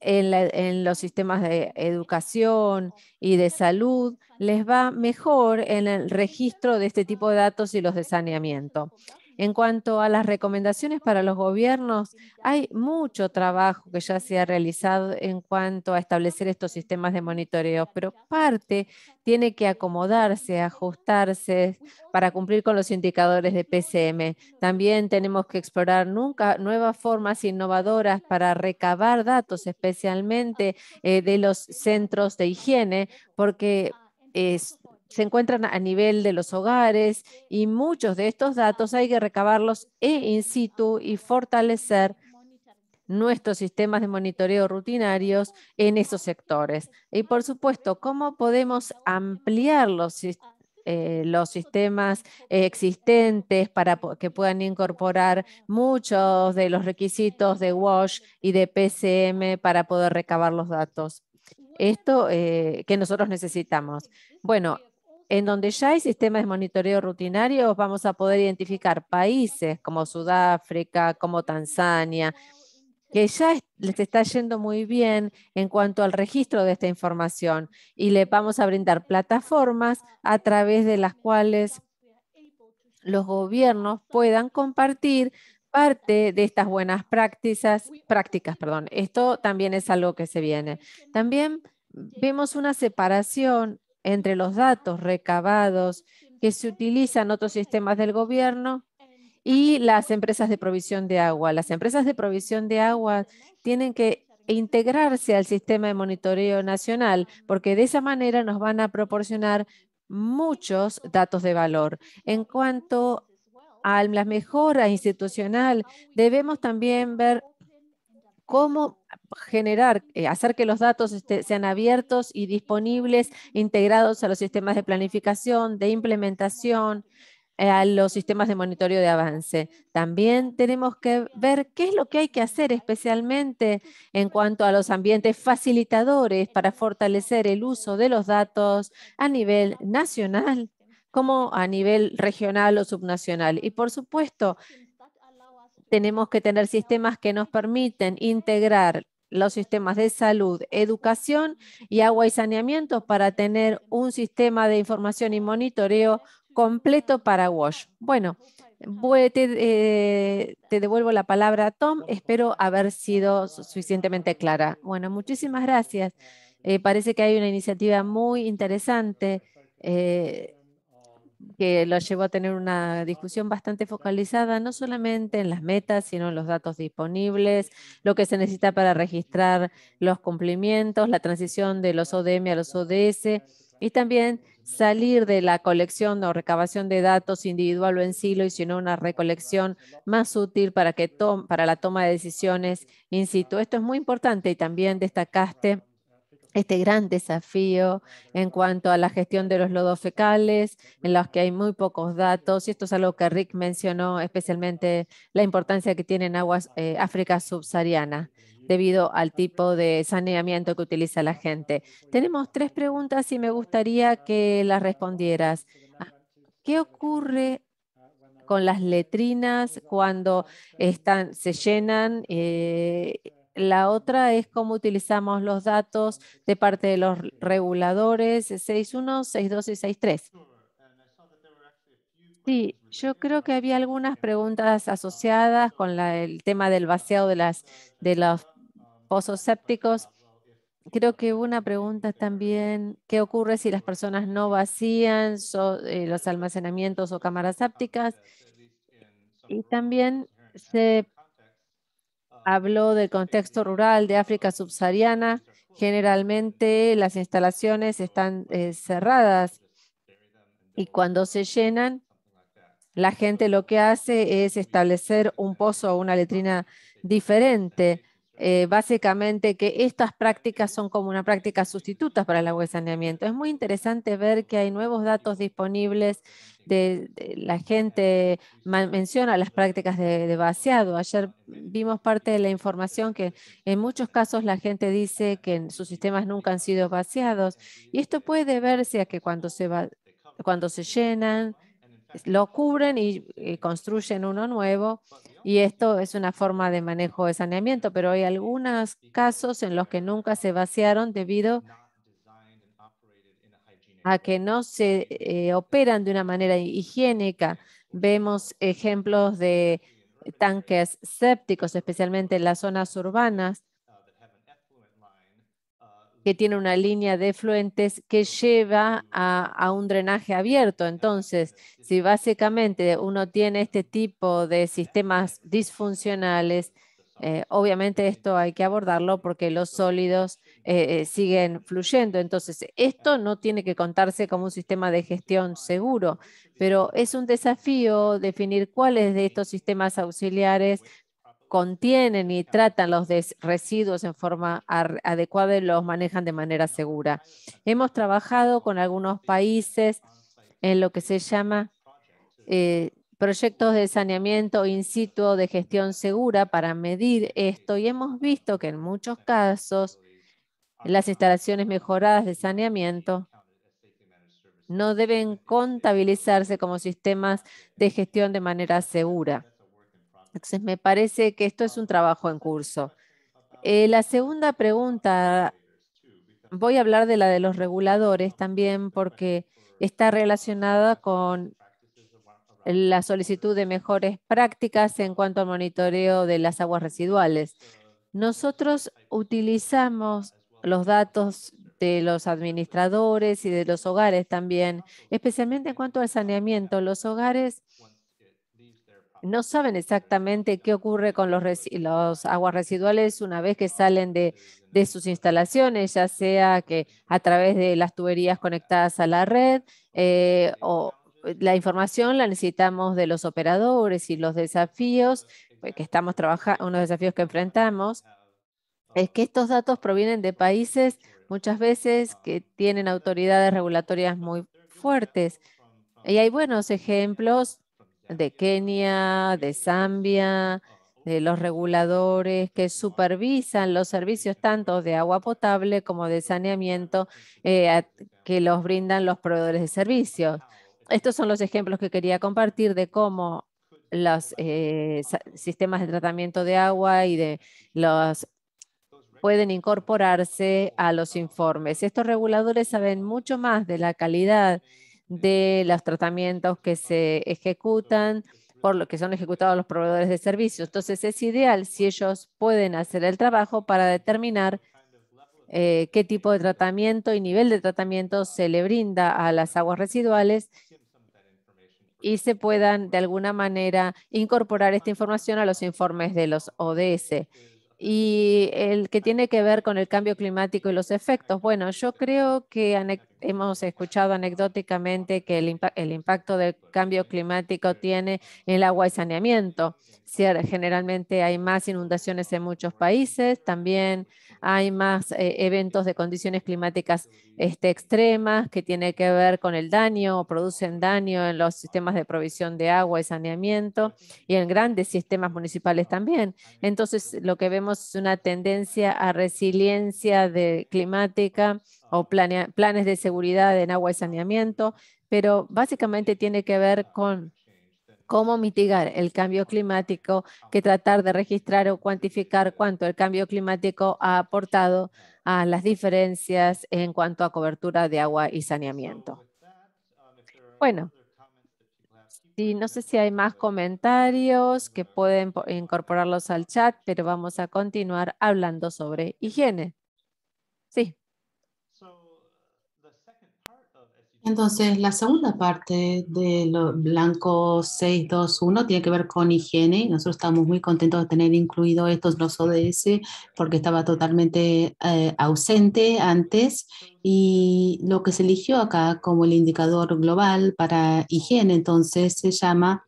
en, los sistemas de educación y de salud les va mejor en el registro de este tipo de datos y los de saneamiento. En cuanto a las recomendaciones para los gobiernos, hay mucho trabajo que ya se ha realizado en cuanto a establecer estos sistemas de monitoreo, pero parte tiene que acomodarse, ajustarse para cumplir con los indicadores de PCM. También tenemos que explorar nunca nuevas formas innovadoras para recabar datos, especialmente eh, de los centros de higiene, porque es, se encuentran a nivel de los hogares y muchos de estos datos hay que recabarlos e in situ y fortalecer nuestros sistemas de monitoreo rutinarios en esos sectores. Y por supuesto, ¿cómo podemos ampliar los, eh, los sistemas existentes para que puedan incorporar muchos de los requisitos de WASH y de PCM para poder recabar los datos? Esto eh, que nosotros necesitamos. Bueno, en donde ya hay sistemas de monitoreo rutinario, vamos a poder identificar países como Sudáfrica, como Tanzania, que ya les está yendo muy bien en cuanto al registro de esta información y le vamos a brindar plataformas a través de las cuales los gobiernos puedan compartir parte de estas buenas prácticas, prácticas, perdón. Esto también es algo que se viene. También vemos una separación entre los datos recabados que se utilizan otros sistemas del gobierno y las empresas de provisión de agua. Las empresas de provisión de agua tienen que integrarse al sistema de monitoreo nacional, porque de esa manera nos van a proporcionar muchos datos de valor. En cuanto a la mejora institucional, debemos también ver cómo generar, eh, hacer que los datos este, sean abiertos y disponibles, integrados a los sistemas de planificación, de implementación, eh, a los sistemas de monitoreo de avance. También tenemos que ver qué es lo que hay que hacer especialmente en cuanto a los ambientes facilitadores para fortalecer el uso de los datos a nivel nacional como a nivel regional o subnacional. Y por supuesto, tenemos que tener sistemas que nos permiten integrar los sistemas de salud, educación y agua y saneamiento para tener un sistema de información y monitoreo completo para WASH. Bueno, eh, te, devuelvo la palabra a Tom. Espero haber sido suficientemente clara. Bueno, muchísimas gracias. Eh, parece que hay una iniciativa muy interesante. Eh, que lo llevó a tener una discusión bastante focalizada, no solamente en las metas, sino en los datos disponibles, lo que se necesita para registrar los cumplimientos, la transición de los ODM a los ODS y también salir de la colección o recabación de datos individual o en silo y sino una recolección más útil para, que para la toma de decisiones in situ. Esto es muy importante y también destacaste este gran desafío en cuanto a la gestión de los lodos fecales, en los que hay muy pocos datos, y esto es algo que Rick mencionó, especialmente la importancia que tienen aguas eh, África subsahariana debido al tipo de saneamiento que utiliza la gente. Tenemos tres preguntas y me gustaría que las respondieras. ¿Qué ocurre con las letrinas cuando están, se llenan eh, la otra es cómo utilizamos los datos de parte de los reguladores 6.1, eh, 6.2 y 6.3. Sí, yo creo que había algunas preguntas asociadas con el tema del vaciado de, las, de los pozos sépticos. Creo que una pregunta también, ¿qué ocurre si las personas no vacían eh, los almacenamientos o cámaras sépticas? Y también se Habló del contexto rural de África subsahariana. Generalmente las instalaciones están eh, cerradas y cuando se llenan, la gente lo que hace es establecer un pozo o una letrina diferente eh, básicamente que estas prácticas son como una práctica sustituta para el agua de saneamiento. Es muy interesante ver que hay nuevos datos disponibles de, la gente menciona las prácticas de, vaciado. Ayer vimos parte de la información que en muchos casos la gente dice que sus sistemas nunca han sido vaciados y esto puede verse a que cuando se va, cuando se llenan lo cubren y, eh, construyen uno nuevo y esto es una forma de manejo de saneamiento, pero hay algunos casos en los que nunca se vaciaron debido a que no se eh, operan de una manera higiénica. Vemos ejemplos de tanques sépticos, especialmente en las zonas urbanas, que tiene una línea de fluentes que lleva a, un drenaje abierto. Entonces, si básicamente uno tiene este tipo de sistemas disfuncionales, eh, obviamente esto hay que abordarlo porque los sólidos eh, eh, siguen fluyendo. Entonces, esto no tiene que contarse como un sistema de gestión seguro, pero es un desafío definir cuáles de estos sistemas auxiliares contienen y tratan los residuos en forma adecuada y los manejan de manera segura. Hemos trabajado con algunos países en lo que se llama eh, proyectos de saneamiento in situ de gestión segura para medir esto y hemos visto que en muchos casos las instalaciones mejoradas de saneamiento no deben contabilizarse como sistemas de gestión de manera segura me parece que esto es un trabajo en curso. Eh, la segunda pregunta, voy a hablar de la de los reguladores también porque está relacionada con la solicitud de mejores prácticas en cuanto al monitoreo de las aguas residuales. Nosotros utilizamos los datos de los administradores y de los hogares también, especialmente en cuanto al saneamiento. Los hogares no saben exactamente qué ocurre con los, aguas residuales una vez que salen de, sus instalaciones, ya sea que a través de las tuberías conectadas a la red eh, o eh, la información la necesitamos de los operadores y los desafíos eh, que estamos trabajando, unos desafíos que enfrentamos, es que estos datos provienen de países muchas veces que tienen autoridades regulatorias muy fuertes. Y hay buenos ejemplos de Kenia, de Zambia, de los reguladores que supervisan los servicios tanto de agua potable como de saneamiento eh, que los brindan los proveedores de servicios. Ah, Estos son los ejemplos que quería compartir de cómo los eh, sistemas de tratamiento de agua y de los pueden incorporarse a los informes. Estos reguladores saben mucho más de la calidad de los tratamientos que se ejecutan, por lo que son ejecutados los proveedores de servicios. Entonces, es ideal si ellos pueden hacer el trabajo para determinar eh, qué tipo de tratamiento y nivel de tratamiento se le brinda a las aguas residuales y se puedan de alguna manera incorporar esta información a los informes de los ODS. Y el que tiene que ver con el cambio climático y los efectos. Bueno, yo creo que Hemos escuchado anecdóticamente que el, impacto del cambio climático tiene el agua y saneamiento. Generalmente hay más inundaciones en muchos países, también hay más eh, eventos de condiciones climáticas este, extremas que tienen que ver con el daño o producen daño en los sistemas de provisión de agua y saneamiento y en grandes sistemas municipales también. Entonces, lo que vemos es una tendencia a resiliencia climática o planes de seguridad en agua y saneamiento, pero básicamente tiene que ver con cómo mitigar el cambio climático que tratar de registrar o cuantificar cuánto el cambio climático ha aportado a las diferencias en cuanto a cobertura de agua y saneamiento. Bueno, y no sé si hay más comentarios que pueden incorporarlos al chat, pero vamos a continuar hablando sobre higiene. Sí. Entonces, la segunda parte de lo blanco 621 tiene que ver con higiene. Nosotros estamos muy contentos de tener incluido estos los ODS porque estaba totalmente eh, ausente antes y lo que se eligió acá como el indicador global para higiene, entonces se llama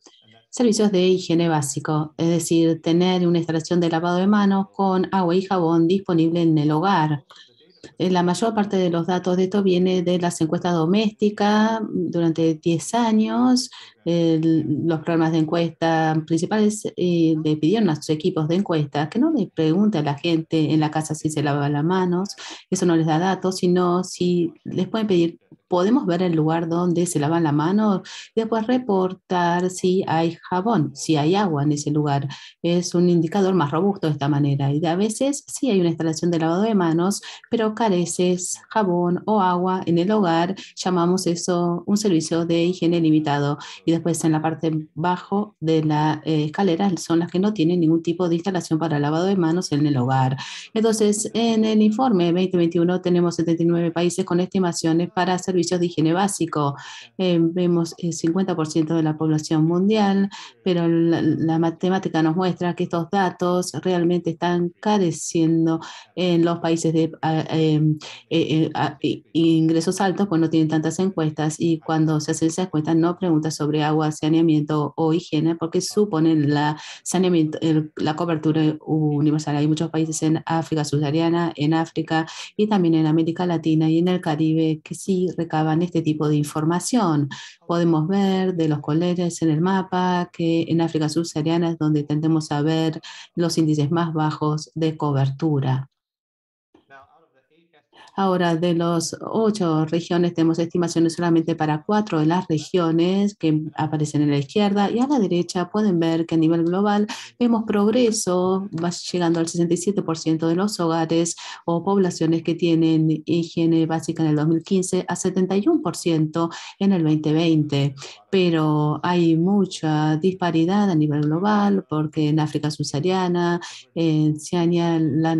servicios de higiene básico, es decir, tener una instalación de lavado de manos con agua y jabón disponible en el hogar eh, la mayor parte de los datos de esto viene de las encuestas domésticas mm, durante 10 años, los programas de encuesta principales eh, le pidieron a sus equipos de encuesta que no le pregunte a la gente en la casa si se lava las manos, eso no les da datos, sino si les pueden pedir, podemos ver el lugar donde se lavan la mano y después reportar si hay jabón, si hay agua en ese lugar. Es un indicador más robusto de esta manera y a veces sí hay una instalación de lavado de manos, pero careces jabón o agua en el hogar, llamamos eso un servicio de higiene limitado. Y después en la parte bajo de la eh, escalera son las que no tienen ningún tipo de instalación para lavado de manos en el hogar. Entonces, en el informe 2021 tenemos 79 países con estimaciones para servicios de higiene básico. Eh, vemos el eh, 50% de la población mundial, pero la, matemática nos muestra que estos datos realmente están careciendo en los países de ah, em, ah, ingresos altos, pues no tienen tantas encuestas y cuando se hacen esas encuestas no preguntas sobre agua, saneamiento o higiene, porque suponen la, saneamiento, la cobertura universal. Hay muchos países en África subsahariana, en África y también en América Latina y en el Caribe que sí recaban este tipo de información. Podemos ver de los colores en el mapa que en África subsahariana es donde tendemos a ver los índices más bajos de cobertura. Ahora, de las ocho regiones tenemos estimaciones solamente para cuatro de las regiones que aparecen en la izquierda y a la derecha pueden ver que a nivel global vemos progreso, llegando al 67% de los hogares o poblaciones que tienen higiene básica en el 2015 a 71% en el 2020. Pero hay mucha disparidad a nivel global porque en África subsahariana, en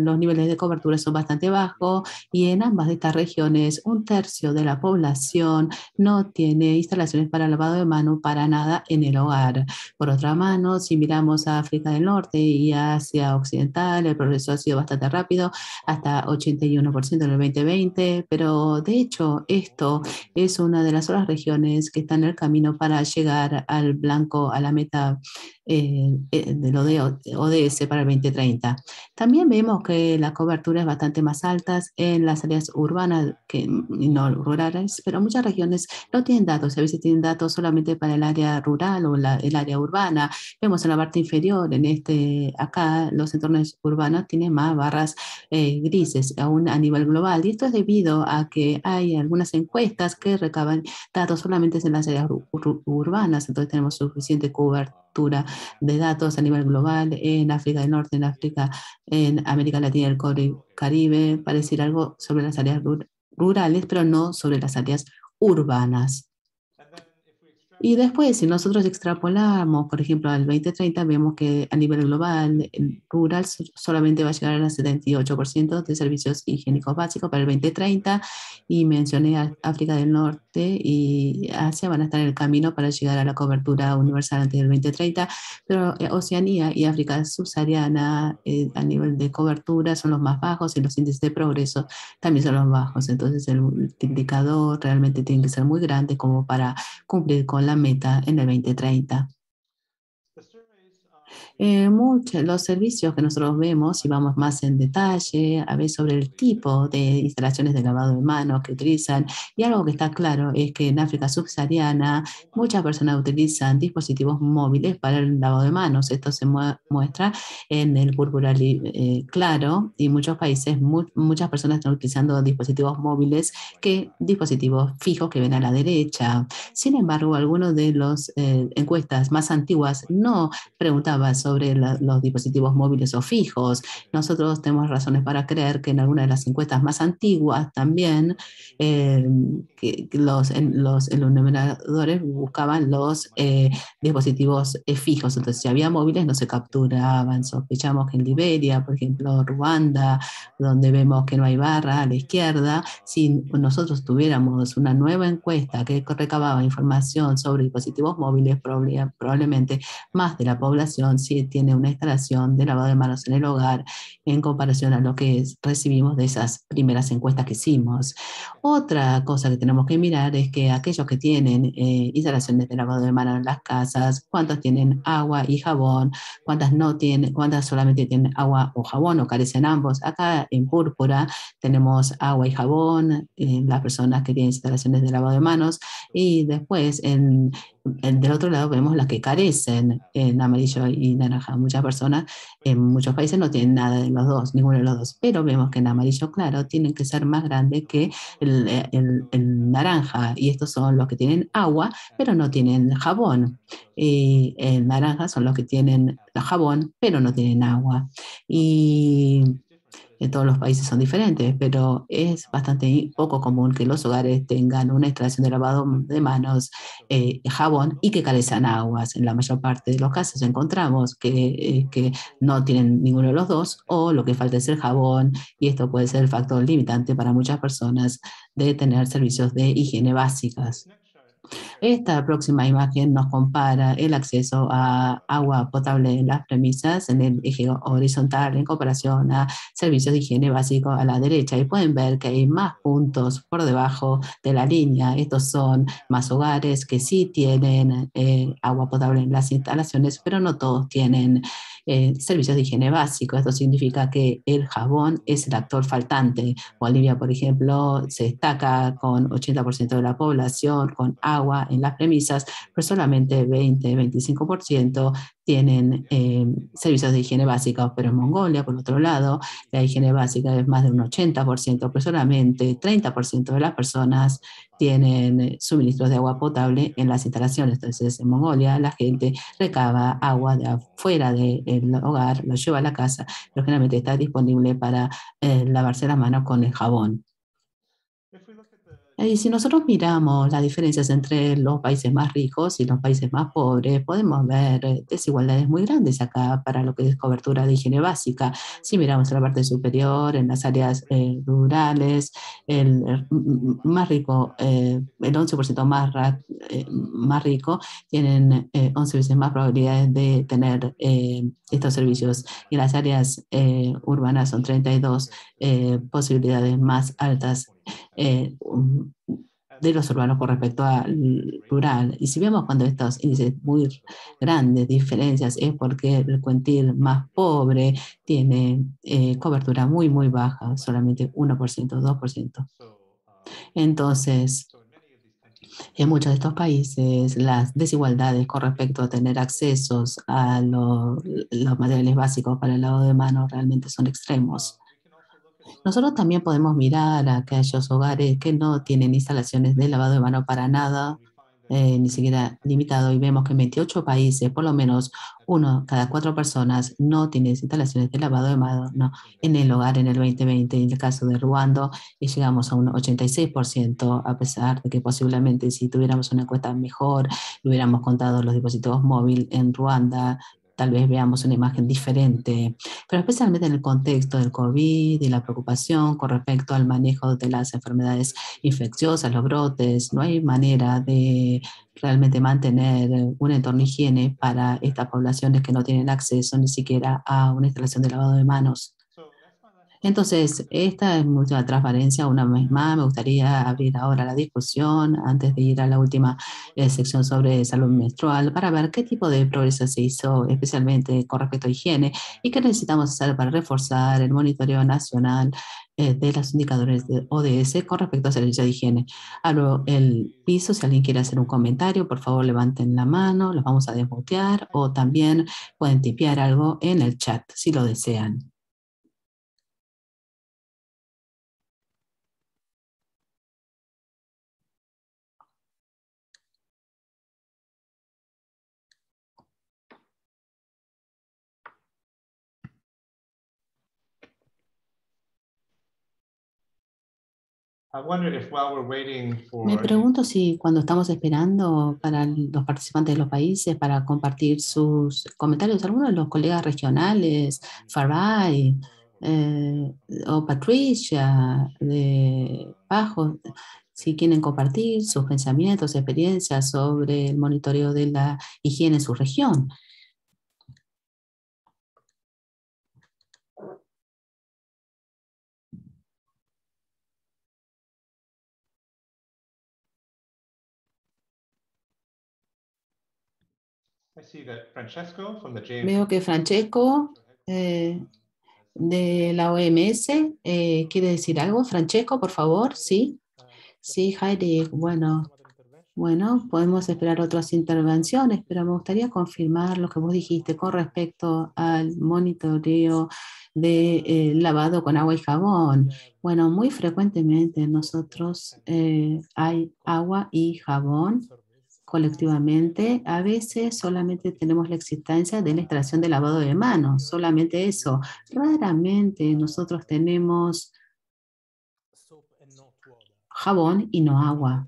los niveles de cobertura son bastante bajos y en ambas de estas regiones, un tercio de la población no tiene instalaciones para lavado de mano para nada en el hogar. Por otra mano, si miramos a África del Norte y Asia Occidental, el progreso ha sido bastante rápido, hasta 81% en el 2020, pero de hecho esto es una de las otras regiones que está en el camino para llegar al blanco, a la meta eh, eh, de lo de ODS para el 2030. También vemos que la cobertura es bastante más alta en las áreas urbanas que no rurales, pero muchas regiones no tienen datos, a veces tienen datos solamente para el área rural o el área urbana. Vemos en la parte inferior, en este, acá los entornos urbanos tienen más barras eh, grises, aún a nivel global. Y esto es debido a que hay algunas encuestas que recaban datos solamente en las áreas urbanas, entonces tenemos suficiente cobertura de datos a nivel global en África del Norte, en África, en América Latina y el Caribe, para decir algo sobre las áreas rurales, pero no sobre las áreas urbanas. Y después, si nosotros extrapolamos, por ejemplo, al 2030, vemos que a nivel global, rural solamente va a llegar al 78% de servicios higiénicos básicos para el 2030. Y mencioné África del Norte y Asia van a estar en el camino para llegar a la cobertura universal antes del 2030. Pero eh, Oceanía y África subsahariana eh, a nivel de cobertura son los más bajos y los índices de progreso también son los bajos. Entonces, el indicador realmente tiene que ser muy grande como para cumplir con la meta en el 2030. Eh, muchos los servicios que nosotros vemos, si vamos más en detalle, a ver sobre el tipo de instalaciones de lavado de manos que utilizan. Y algo que está claro es que en África subsahariana muchas personas utilizan dispositivos móviles para el lavado de manos. Esto se muestra en el púrpura eh, claro y muchos países, muchas personas están utilizando dispositivos móviles que dispositivos fijos que ven a la derecha. Sin embargo, algunas de las eh, encuestas más antiguas no preguntaban sobre sobre los dispositivos móviles o fijos. Nosotros tenemos razones para creer que en alguna de las encuestas más antiguas también eh, que los, en, los enumeradores buscaban los eh, dispositivos eh, fijos. Entonces, si había móviles no se capturaban. Sospechamos que en Liberia, por ejemplo, Ruanda, donde vemos que no hay barra a la izquierda, si nosotros tuviéramos una nueva encuesta que recababa información sobre dispositivos móviles, probablemente más de la población sí tiene una instalación de lavado de manos en el hogar en comparación a lo que recibimos de esas primeras encuestas que hicimos. Otra cosa que tenemos que mirar es que aquellos que tienen eh, instalaciones de lavado de manos en las casas, cuántas tienen agua y jabón, cuántas no tienen, cuántas solamente tienen agua o jabón o carecen ambos. Acá en púrpura tenemos agua y jabón, eh, las personas que tienen instalaciones de lavado de manos y después en, del otro lado vemos las que carecen en amarillo y en Muchas personas en muchos países no tienen nada de los dos, ninguno de los dos, pero vemos que en amarillo claro tienen que ser más grandes que el, el naranja y estos son los que tienen agua, pero no tienen jabón. Y el naranja son los que tienen jabón, pero no tienen agua. Y en todos los países son diferentes, pero es bastante poco común que los hogares tengan una instalación de lavado de manos, eh, jabón y que carecen aguas. En la mayor parte de los casos encontramos eh, que no tienen ninguno de los dos o lo que falta es el jabón y esto puede ser el factor limitante para muchas personas de tener servicios de higiene básicas. Esta próxima imagen nos compara el acceso a agua potable en las premisas en el eje horizontal en comparación a servicios de higiene básico a la derecha y pueden ver que hay más puntos por debajo de la línea. Estos son más hogares que sí tienen eh, agua potable en las instalaciones, pero no todos tienen eh, servicios de higiene básico. Esto significa que el jabón es el actor faltante. Bolivia, por ejemplo, se destaca con 80% de la población con agua en las premisas, pero solamente 20-25% tienen eh, servicios de higiene básica, pero en Mongolia, por otro lado, la higiene básica es más de un 80%, pero solamente 30% de las personas tienen eh, suministros de agua potable en las instalaciones. Entonces, en Mongolia la gente recaba agua de afuera del hogar, lo lleva a la casa, pero generalmente está disponible para eh, lavarse la mano con el jabón. Y si nosotros miramos las diferencias entre los países más ricos y los países más pobres, podemos ver eh, desigualdades muy grandes acá para lo que es cobertura de higiene básica. Si miramos la parte superior, en las áreas eh, rurales, el eh, más rico, el 11% más, más rico, tienen 11 veces más probabilidades de tener estos servicios. Y las áreas urbanas son 32 posibilidades más altas eh, de los urbanos con respecto al rural. Y si vemos cuando estos índices muy grandes, diferencias, es porque el cuentil más pobre tiene eh, cobertura muy, muy baja, solamente 1%, 2%. Entonces, en muchos de estos países, las desigualdades con respecto a tener accesos a los materiales básicos para el lado de mano realmente son extremos. Nosotros también podemos mirar a aquellos hogares que no tienen instalaciones de lavado de mano para nada, eh, ni siquiera limitado, y vemos que en 28 países, por lo menos uno cada cuatro personas no tiene instalaciones de lavado de mano en el hogar en el 2020, en el caso de Ruanda, y llegamos a un 86%, a pesar de que posiblemente si tuviéramos una encuesta mejor, hubiéramos contado los dispositivos móviles en Ruanda tal vez veamos una imagen diferente, pero especialmente en el contexto del COVID y la preocupación con respecto al manejo de las enfermedades infecciosas, los brotes, no hay manera de realmente mantener un entorno higiene para estas poblaciones que no tienen acceso ni siquiera a una instalación de lavado de manos. Entonces, esta es mucha transparencia. Una vez más, me gustaría abrir ahora la discusión antes de ir a la última eh, sección sobre salud menstrual para ver qué tipo de progreso se hizo, especialmente con respecto a higiene, y qué necesitamos hacer para reforzar el monitoreo nacional eh, de los indicadores de ODS con respecto a servicio de higiene. Abro el piso, si alguien quiere hacer un comentario, por favor levanten la mano, los vamos a desbotear o también pueden tipear algo en el chat si lo desean. Me pregunto si cuando estamos esperando para los participantes de los países para compartir sus comentarios, algunos de los colegas regionales, Farai eh, o Patricia de Pajo, si quieren compartir sus pensamientos, experiencias sobre el monitoreo de la higiene en su región. Veo que Francesco eh, de la OMS eh, quiere decir algo. Francesco, por favor, sí. Sí, Heidi, bueno, bueno, podemos esperar otras intervenciones, pero me gustaría confirmar lo que vos dijiste con respecto al monitoreo de eh, lavado con agua y jabón. Bueno, muy frecuentemente nosotros hay agua y jabón colectivamente, a veces solamente tenemos la existencia de la extracción de lavado de manos, solamente eso. Raramente nosotros tenemos jabón y no agua,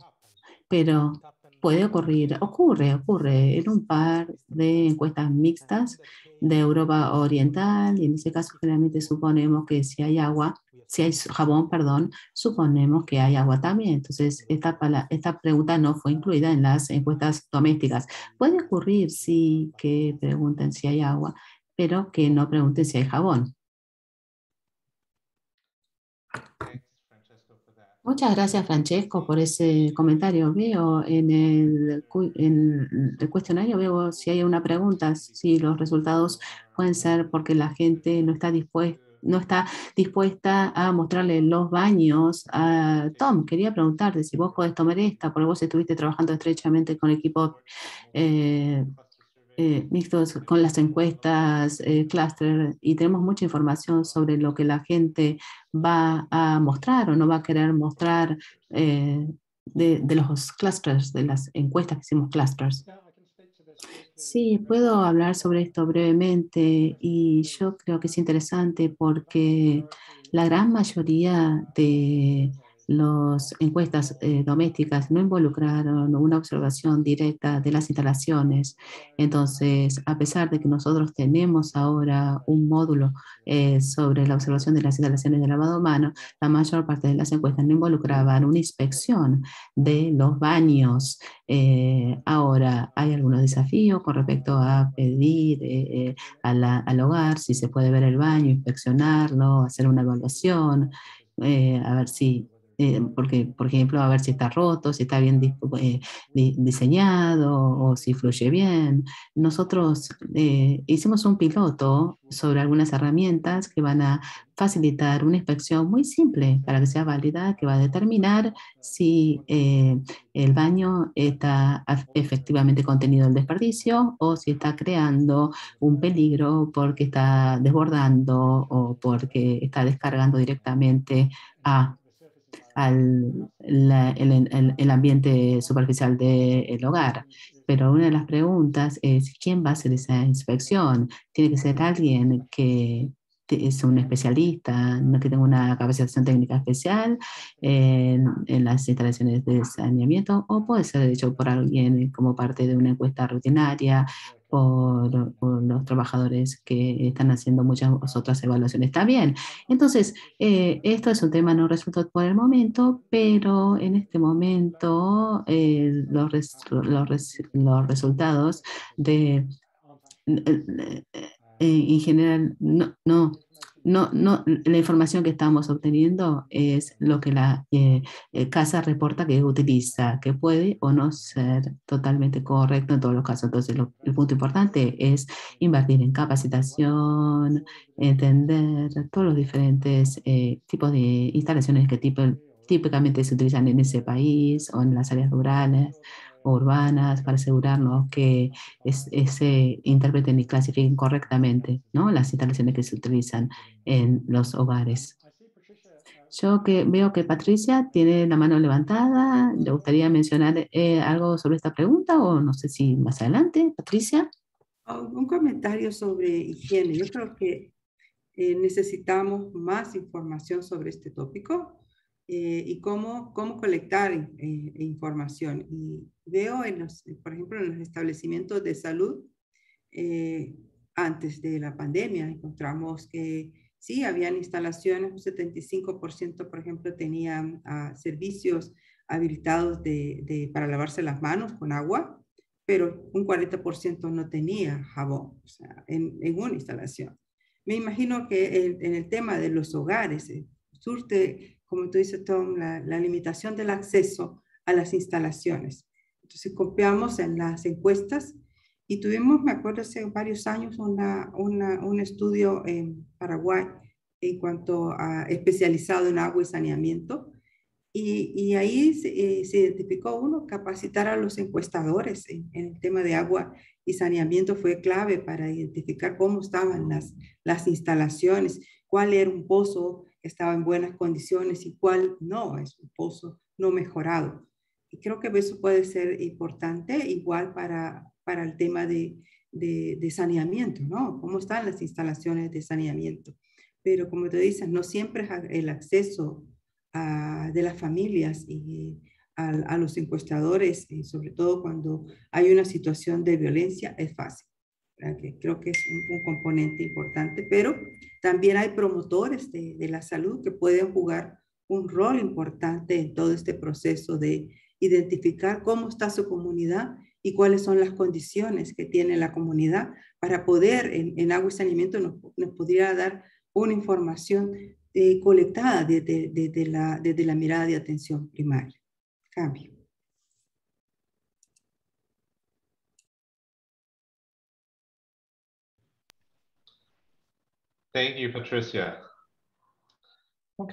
pero puede ocurrir, ocurre, ocurre. En un par de encuestas mixtas de Europa Oriental y en ese caso generalmente suponemos que si hay agua, si hay jabón, perdón, suponemos que hay agua también. Entonces, esta, esta pregunta no fue incluida en las encuestas domésticas. Puede ocurrir, sí, que pregunten si hay agua, pero que no pregunten si hay jabón. Muchas gracias, Francesco, por ese comentario. Veo en el, cuestionario, veo si hay una pregunta, si los resultados pueden ser porque la gente no está dispuesta no está dispuesta a mostrarle los baños a Tom. Quería preguntarte si vos podés tomar esta, porque vos estuviste trabajando estrechamente con el equipo eh, eh, con las encuestas, eh, y tenemos mucha información sobre lo que la gente va a mostrar o no va a querer mostrar eh, de, de, los clusters, de las encuestas que hicimos clusters. Sí, puedo hablar sobre esto brevemente y yo creo que es interesante porque la gran mayoría de las encuestas eh, domésticas no involucraron una observación directa de las instalaciones. Entonces, a pesar de que nosotros tenemos ahora un módulo eh, sobre la observación de las instalaciones de lavado humano, la mayor parte de las encuestas no involucraban una inspección de los baños. Eh, ahora hay algunos desafíos con respecto a pedir al hogar si se puede ver el baño, inspeccionarlo, hacer una evaluación. a ver si eh, porque, por ejemplo, a ver si está roto, si está bien eh, diseñado o si fluye bien. Nosotros eh, hicimos un piloto sobre algunas herramientas que van a facilitar una inspección muy simple para que sea válida, que va a determinar si el baño está efectivamente contenido el desperdicio o si está creando un peligro porque está desbordando o porque está descargando directamente a al el, ambiente superficial del hogar. Pero una de las preguntas es, ¿quién va a hacer esa inspección? Tiene que ser alguien que es un especialista, que tenga una capacitación técnica especial en, en, las instalaciones de saneamiento o puede ser hecho por alguien como parte de una encuesta rutinaria por los trabajadores que están haciendo muchas otras evaluaciones. Está bien. Entonces, eh, esto es un tema no resuelto por el momento, pero en este momento eh, los, los, resultados de, eh, en general, no no, no, la información que estamos obteniendo es lo que la eh, eh, casa reporta que utiliza, que puede o no ser totalmente correcto en todos los casos. Entonces, el punto importante es invertir en capacitación, entender todos los diferentes eh, tipos de instalaciones que típicamente se utilizan en ese país o en las áreas rurales urbanas para asegurarnos que es, ese interpreten y clasifiquen correctamente ¿no? las instalaciones que se utilizan en los hogares. Yo que veo que Patricia tiene la mano levantada. ¿Le gustaría mencionar eh, algo sobre esta pregunta o no sé si más adelante, Patricia? Un comentario sobre higiene. Yo creo que eh, necesitamos más información sobre este tópico eh, y cómo, cómo colectar información. Y veo, en por ejemplo, en los establecimientos de salud, eh, antes de la pandemia, encontramos que sí, habían instalaciones, un 75%, por ejemplo, tenían ah, servicios habilitados de, para lavarse las manos con agua, pero un 40% no tenía jabón en, en, una instalación. Me imagino que en el tema de los hogares, eh, surte, como tú dices, Tom, la limitación del acceso a las instalaciones. Entonces copiamos en las encuestas y tuvimos, me acuerdo, hace varios años un estudio en Paraguay en cuanto a especializado en agua y saneamiento. Y, ahí eh, se, identificó uno, capacitar a los encuestadores en, el tema de agua y saneamiento fue clave para identificar cómo estaban las instalaciones, cuál era un pozo que estaba en buenas condiciones y cuál no es un pozo no mejorado creo que eso puede ser importante igual para, para el tema de, de, saneamiento, ¿no? ¿Cómo están las instalaciones de saneamiento? Pero como te dices, no siempre el acceso a, de las familias y a, a los encuestadores, y sobre todo cuando hay una situación de violencia, es fácil. creo que es un, un, componente importante, pero también hay promotores de, de la salud que pueden jugar un rol importante en todo este proceso de identificar cómo está su comunidad y cuáles son las condiciones que tiene la comunidad para poder, en, agua y saneamiento, nos, nos podría dar una información eh, colectada desde, la, la mirada de atención primaria. Cambio. Thank you, Patricia.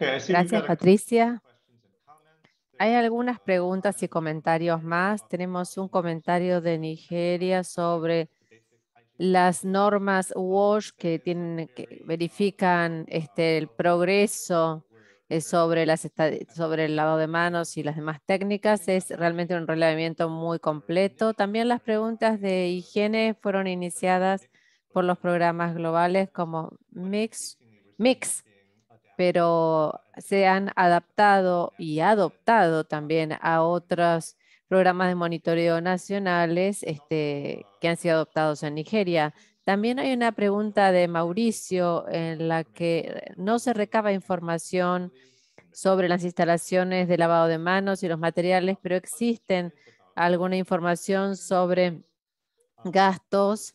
Gracias, Patricia. Hay algunas preguntas y comentarios más. Tenemos un comentario de Nigeria sobre las normas WASH que, tienen, que verifican este, el progreso eh, sobre, las, sobre el lavado de manos y las demás técnicas. Es realmente un relevamiento muy completo. También las preguntas de higiene fueron iniciadas por los programas globales como MIX, MIX pero se han adaptado y adoptado también a otros programas de monitoreo nacionales este, que han sido adoptados en Nigeria. También hay una pregunta de Mauricio en la que no se recaba información sobre las instalaciones de lavado de manos y los materiales, pero existen alguna información sobre gastos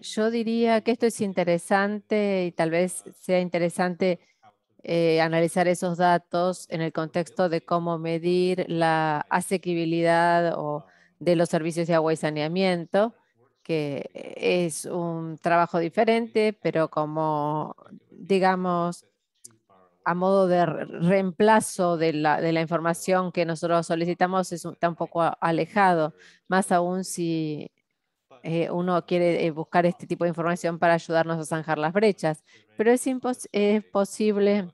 yo diría que esto es interesante y tal vez sea interesante eh, analizar esos datos en el contexto de cómo medir la asequibilidad o de los servicios de agua y saneamiento, que es un trabajo diferente, pero como, digamos, a modo de reemplazo de la, información que nosotros solicitamos, es está un poco alejado, más aún si eh, uno quiere eh, buscar este tipo de información para ayudarnos a zanjar las brechas, pero es, posible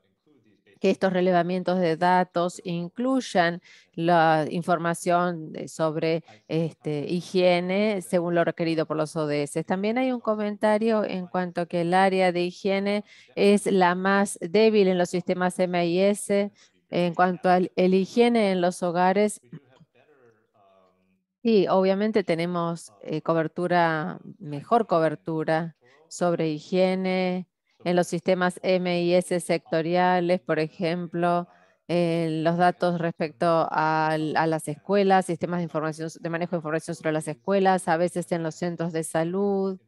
que estos relevamientos de datos incluyan la información sobre este, higiene según lo requerido por los ODS. También hay un comentario en cuanto a que el área de higiene es la más débil en los sistemas MIS en cuanto al la higiene en los hogares Sí, obviamente tenemos eh, cobertura, mejor cobertura sobre higiene en los sistemas MIS sectoriales, por ejemplo, los datos respecto a, las escuelas, sistemas de, información, de manejo de información sobre las escuelas, a veces en los centros de salud,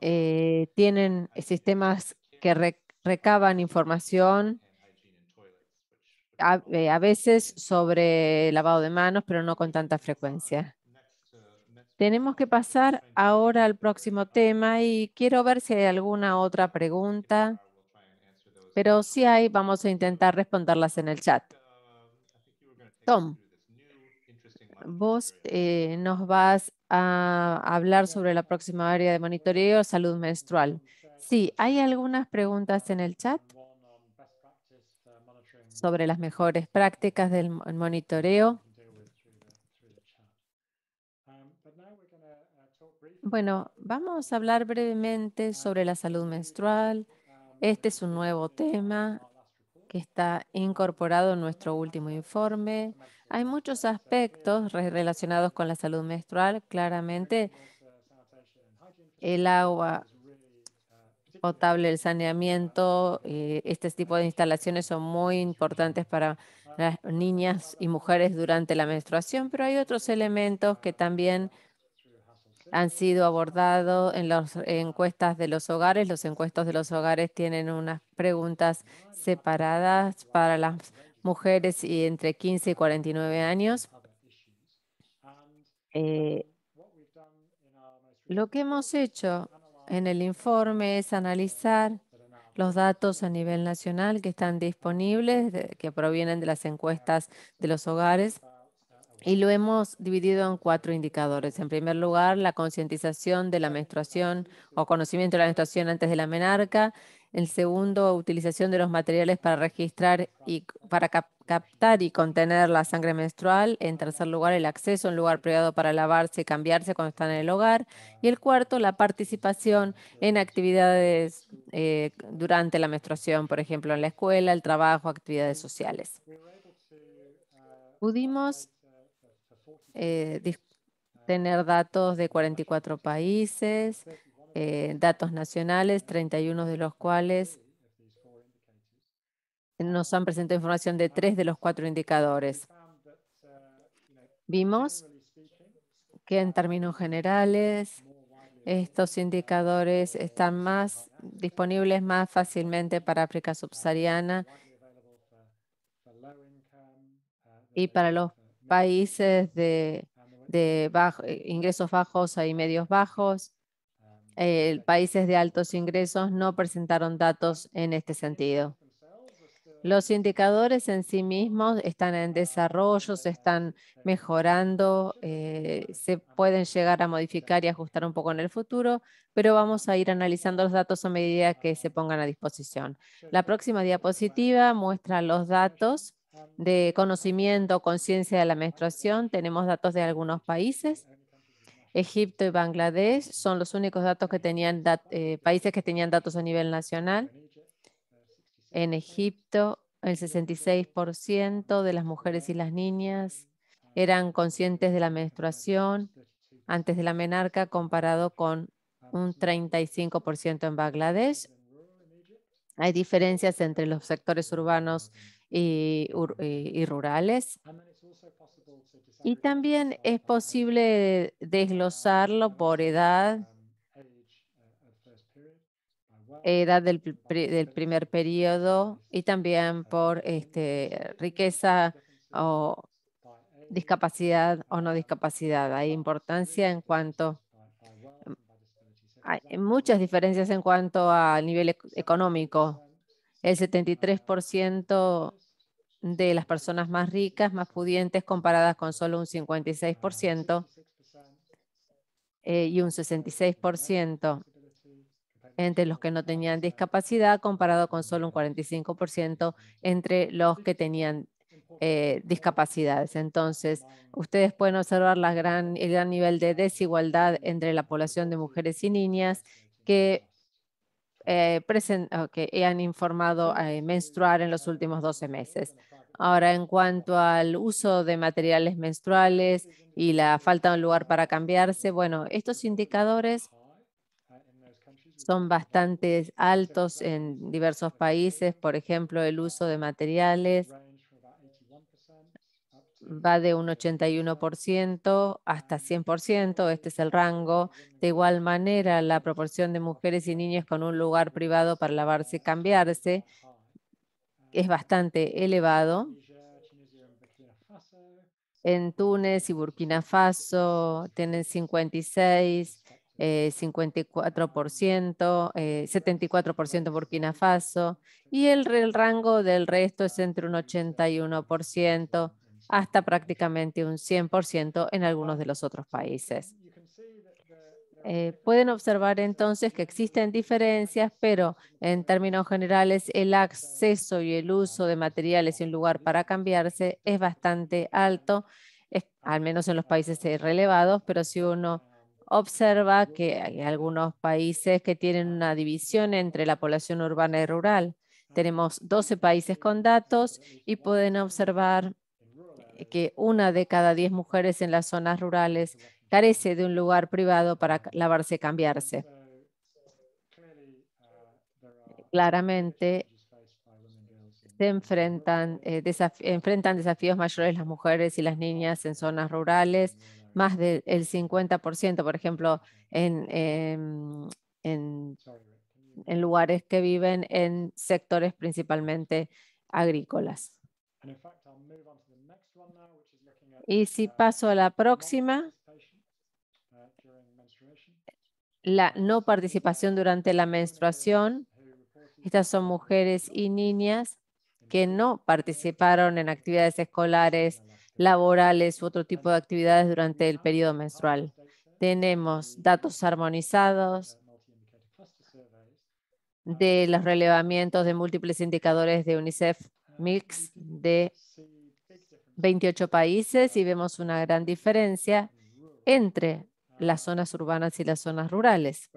eh, tienen sistemas que recaban información eh, a, veces sobre lavado de manos, pero no con tanta frecuencia. Tenemos que pasar ahora al próximo tema y quiero ver si hay alguna otra pregunta, pero si hay, vamos a intentar responderlas en el chat. Tom, vos eh, nos vas a hablar sobre la próxima área de monitoreo salud menstrual. Sí, hay algunas preguntas en el chat sobre las mejores prácticas del monitoreo. Bueno, vamos a hablar brevemente sobre la salud menstrual. Este es un nuevo tema que está incorporado en nuestro último informe. Hay muchos aspectos relacionados con la salud menstrual. Claramente, el agua potable, el saneamiento. Eh, este tipo de instalaciones son muy importantes para las niñas y mujeres durante la menstruación, pero hay otros elementos que también han sido abordados en las encuestas de los hogares. Los encuestos de los hogares tienen unas preguntas separadas para las mujeres y entre 15 y 49 años. Eh, lo que hemos hecho en el informe es analizar los datos a nivel nacional que están disponibles, que provienen de las encuestas de los hogares, y lo hemos dividido en cuatro indicadores. En primer lugar, la concientización de la menstruación o conocimiento de la menstruación antes de la menarca. El segundo, utilización de los materiales para registrar y para captar captar y contener la sangre menstrual. En tercer lugar, el acceso a un lugar privado para lavarse y cambiarse cuando están en el hogar. Y el cuarto, la participación en actividades eh, durante la menstruación, por ejemplo, en la escuela, el trabajo, actividades sociales. Pudimos eh, tener datos de 44 países, eh, datos nacionales, 31 de los cuales nos han presentado información de tres de los cuatro indicadores. Vimos que en términos generales, estos indicadores están más disponibles más fácilmente para África subsahariana y para los países de, de ingresos bajos y medios bajos. Eh, países de altos ingresos no presentaron datos en este sentido. Los indicadores en sí mismos están en desarrollo, se están mejorando, eh, se pueden llegar a modificar y ajustar un poco en el futuro, pero vamos a ir analizando los datos a medida que se pongan a disposición. La próxima diapositiva muestra los datos de conocimiento, conciencia de la menstruación. Tenemos datos de algunos países. Egipto y Bangladesh son los únicos datos que tenían eh, países que tenían datos a nivel nacional. En Egipto, el 66% de las mujeres y las niñas eran conscientes de la menstruación antes de la menarca, comparado con un 35% en Bangladesh. Hay diferencias entre los sectores urbanos y, rurales. Y también es posible desglosarlo por edad eh, edad del, primer periodo y también por este, riqueza o discapacidad o no discapacidad. Hay importancia en cuanto, hay muchas diferencias en cuanto al nivel económico. El 73% de las personas más ricas, más pudientes, comparadas con solo un 56% eh, y un 66% entre los que no tenían discapacidad, comparado con solo un 45% entre los que tenían eh, discapacidades. Entonces, ustedes pueden observar la gran, el gran nivel de desigualdad entre la población de mujeres y niñas que, eh, han informado a eh, menstruar en los últimos 12 meses. Ahora, en cuanto al uso de materiales menstruales y la falta de un lugar para cambiarse, bueno, estos indicadores son bastante altos en diversos países. Por ejemplo, el uso de materiales va de un 81% hasta 100%, este es el rango. De igual manera, la proporción de mujeres y niñas con un lugar privado para lavarse y cambiarse es bastante elevado. En Túnez y Burkina Faso tienen 56, 54%, eh, 74% Burkina Faso y el, el, rango del resto es entre un 81% hasta prácticamente un 100% en algunos de los otros países. Eh, pueden observar entonces que existen diferencias, pero en términos generales el acceso y el uso de materiales y un lugar para cambiarse es bastante alto, al menos en los países eh, relevados, pero si uno observa que hay algunos países que tienen una división entre la población urbana y rural. Tenemos 12 países con datos y pueden observar que una de cada 10 mujeres en las zonas rurales carece de un lugar privado para lavarse y cambiarse. Claramente se enfrentan, eh, enfrentan desafíos mayores las mujeres y las niñas en zonas rurales más del 50%, por ejemplo, em, en, en, lugares que viven en sectores principalmente agrícolas. Y si paso a la próxima, la no participación durante la menstruación. Estas son mujeres y niñas que no participaron en actividades escolares laborales u otro tipo de actividades durante el periodo menstrual. Tenemos datos armonizados de los relevamientos de múltiples indicadores de UNICEF Mix de 28 países y vemos una gran diferencia entre las zonas urbanas y las zonas rurales.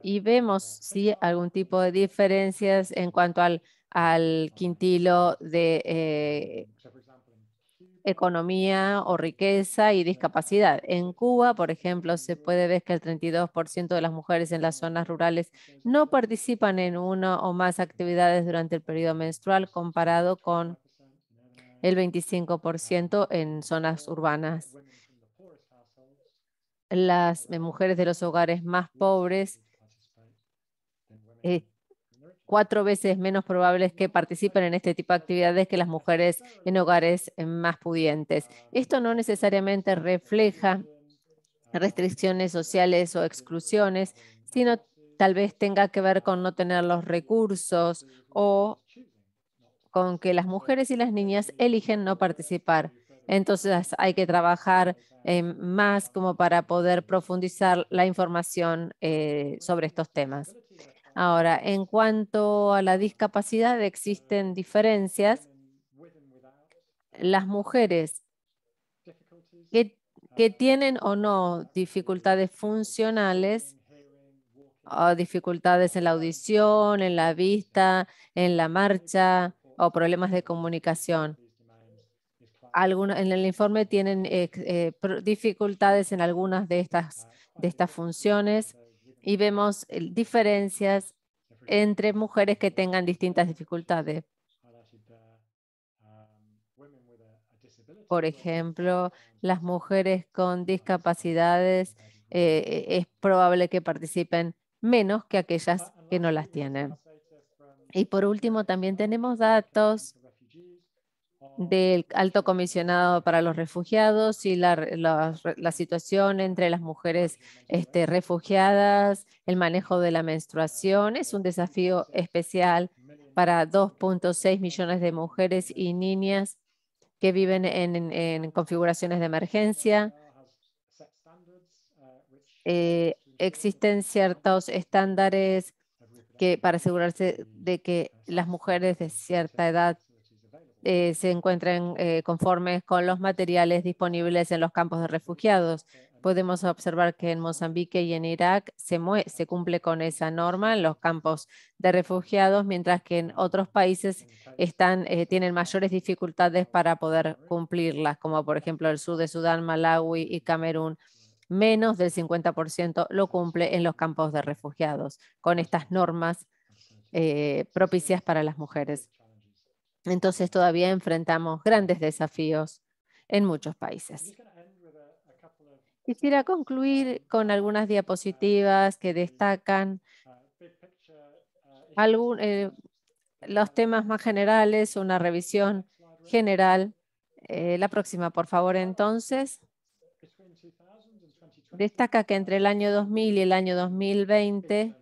Y vemos sí algún tipo de diferencias en cuanto al al quintilo de eh, economía o riqueza y discapacidad. En Cuba, por ejemplo, se puede ver que el 32% de las mujeres en las zonas rurales no participan en una o más actividades durante el periodo menstrual comparado con el 25% en zonas urbanas. Las eh, mujeres de los hogares más pobres eh, cuatro veces menos probables que participen en este tipo de actividades que las mujeres en hogares más pudientes. Esto no necesariamente refleja restricciones sociales o exclusiones, sino tal vez tenga que ver con no tener los recursos o con que las mujeres y las niñas eligen no participar. Entonces hay que trabajar eh, más como para poder profundizar la información eh, sobre estos temas. Ahora, en cuanto a la discapacidad, existen diferencias. Las mujeres que, tienen o no dificultades funcionales o dificultades en la audición, en la vista, en la marcha o problemas de comunicación. Algunos, en el informe tienen eh, eh, dificultades en algunas de estas, de estas funciones y vemos eh, diferencias entre mujeres que tengan distintas dificultades. Por ejemplo, las mujeres con discapacidades eh, es probable que participen menos que aquellas que no las tienen. Y por último, también tenemos datos del alto comisionado para los refugiados y la, situación entre las mujeres este, refugiadas, el manejo de la menstruación. Es un desafío especial para 2.6 millones de mujeres y niñas que viven en, configuraciones de emergencia. Eh, existen ciertos estándares que para asegurarse de que las mujeres de cierta edad eh, se encuentren eh, conformes con los materiales disponibles en los campos de refugiados. Podemos observar que en Mozambique y en Irak se, cumple con esa norma en los campos de refugiados, mientras que en otros países están, eh, tienen mayores dificultades para poder cumplirlas, como por ejemplo el sur de Sudán, Malawi y Camerún menos del 50% lo cumple en los campos de refugiados, con estas normas propicias para las mujeres. Entonces todavía enfrentamos grandes desafíos en muchos países. Quisiera concluir con algunas diapositivas que destacan uh, uh, eh, los temas más generales, una revisión general. Eh, la próxima, por favor, entonces. Destaca que entre el año 2000 y el año 2020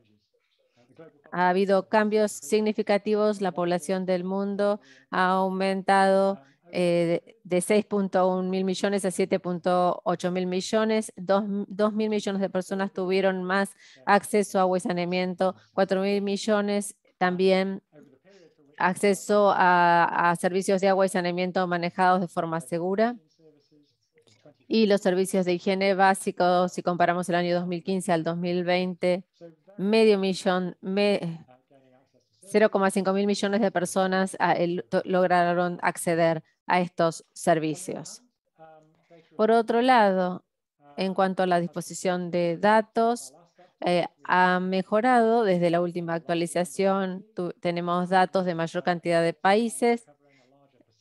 ha habido cambios significativos. La población del mundo ha aumentado eh, de 6.1 mil millones a 7.8 mil millones. 2, mil millones de personas tuvieron más acceso a agua y saneamiento. 4 mil millones también acceso a, a, servicios de agua y saneamiento manejados de forma segura y los servicios de higiene básicos, si comparamos el año 2015 al 2020, medio millón, 0,5 mil millones de personas ah, lograron acceder a estos servicios. Por otro lado, en cuanto a la disposición de datos, eh, ha mejorado desde la última actualización. tenemos datos de mayor cantidad de países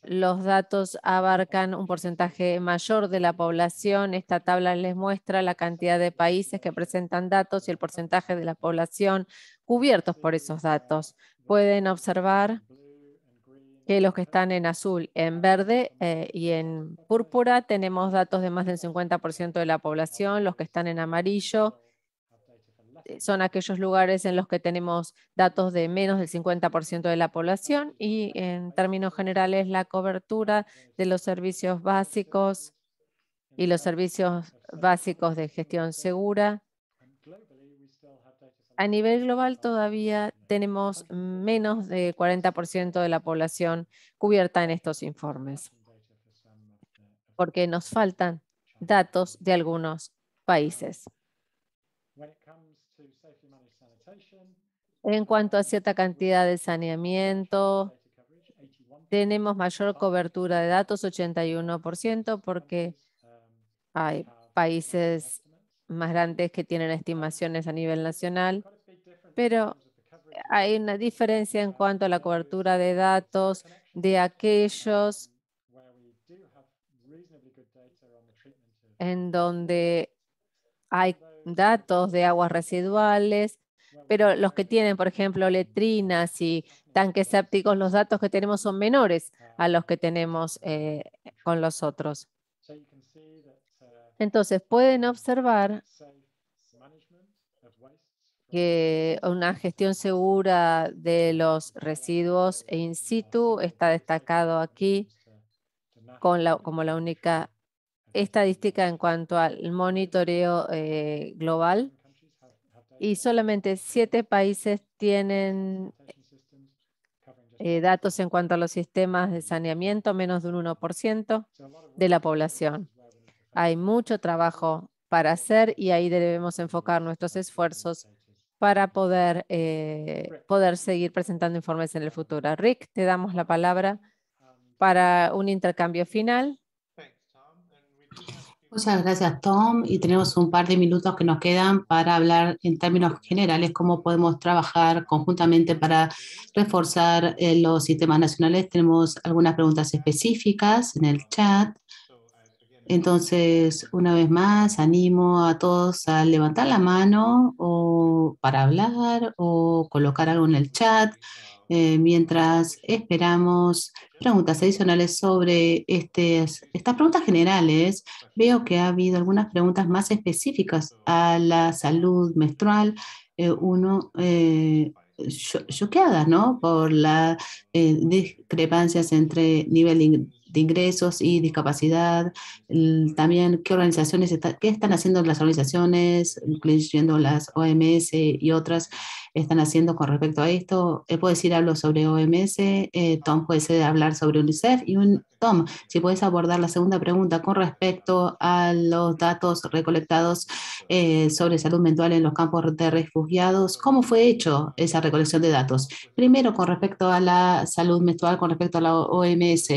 los datos abarcan un porcentaje mayor de la población. Esta tabla les muestra la cantidad de países que presentan datos y el porcentaje de la población cubiertos por esos datos. Pueden observar que los que están en azul, en verde eh, y en púrpura tenemos datos de más del 50% de la población, los que están en amarillo eh, son aquellos lugares en los que tenemos datos de menos del 50% de la población y en términos generales la cobertura de los servicios básicos y los servicios básicos de gestión segura. A nivel global todavía tenemos menos de 40% de la población cubierta en estos informes, porque nos faltan datos de algunos países. En cuanto a cierta cantidad de saneamiento, tenemos mayor cobertura de datos, 81%, porque hay países más grandes que tienen estimaciones a nivel nacional, pero hay una diferencia en cuanto a la cobertura de datos de aquellos en donde hay datos de aguas residuales pero los que tienen, por ejemplo, letrinas y tanques sépticos, los datos que tenemos son menores a los que tenemos eh, con los otros. Entonces, pueden observar que una gestión segura de los residuos in situ está destacado aquí como la única estadística en cuanto al monitoreo eh, global y solamente siete países tienen eh, datos en cuanto a los sistemas de saneamiento, menos de un 1% de la población. Hay mucho trabajo para hacer y ahí debemos enfocar nuestros esfuerzos para poder, eh, poder seguir presentando informes en el futuro. Rick, te damos la palabra para un intercambio final Muchas gracias, Tom. Y tenemos un par de minutos que nos quedan para hablar en términos generales cómo podemos trabajar conjuntamente para reforzar eh, los sistemas nacionales. Tenemos algunas preguntas específicas en el chat. Entonces, una vez más, animo a todos a levantar la mano o para hablar o colocar algo en el chat. Eh, mientras esperamos preguntas adicionales sobre estas preguntas generales. Veo que ha habido algunas preguntas más específicas a la salud menstrual. Eh, uno eh, choqueada, Por las discrepancias entre nivel ingresos y discapacidad, también qué organizaciones, qué están haciendo las organizaciones, incluyendo las OMS y otras, están haciendo con respecto a esto. Eh, puedes ir decir, hablar sobre OMS, eh, Tom puede hablar sobre UNICEF y un, Tom, si puedes abordar la segunda pregunta con respecto a los datos recolectados eh, sobre salud mental en los campos de refugiados, ¿cómo fue hecho esa recolección de datos? Primero, con respecto a la salud mental, con respecto a la OMS,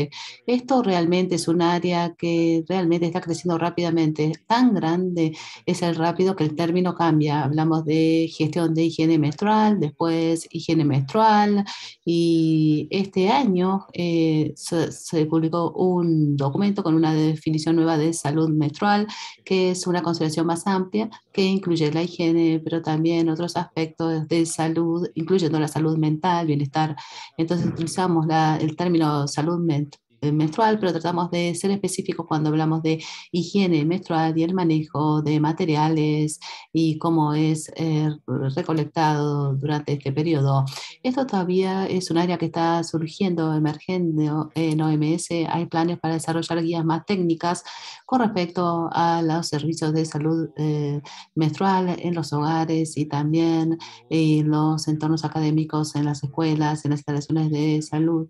realmente es un área que realmente está creciendo rápidamente. Es tan grande es el rápido que el término cambia. Hablamos de gestión de higiene menstrual, después higiene menstrual. Y este año eh, se, publicó un documento con una definición nueva de salud menstrual, que es una consideración más amplia que incluye la higiene, pero también otros aspectos de salud, incluyendo la salud mental, bienestar. Entonces utilizamos el término salud mental eh, menstrual, pero tratamos de ser específicos cuando hablamos de higiene menstrual y el manejo de materiales y cómo es eh, recolectado durante este periodo. Esto todavía es un área que está surgiendo, emergiendo en OMS. Hay planes para desarrollar guías más técnicas con respecto a los servicios de salud eh, menstrual en los hogares y también en los entornos académicos, en las escuelas, en las instalaciones de salud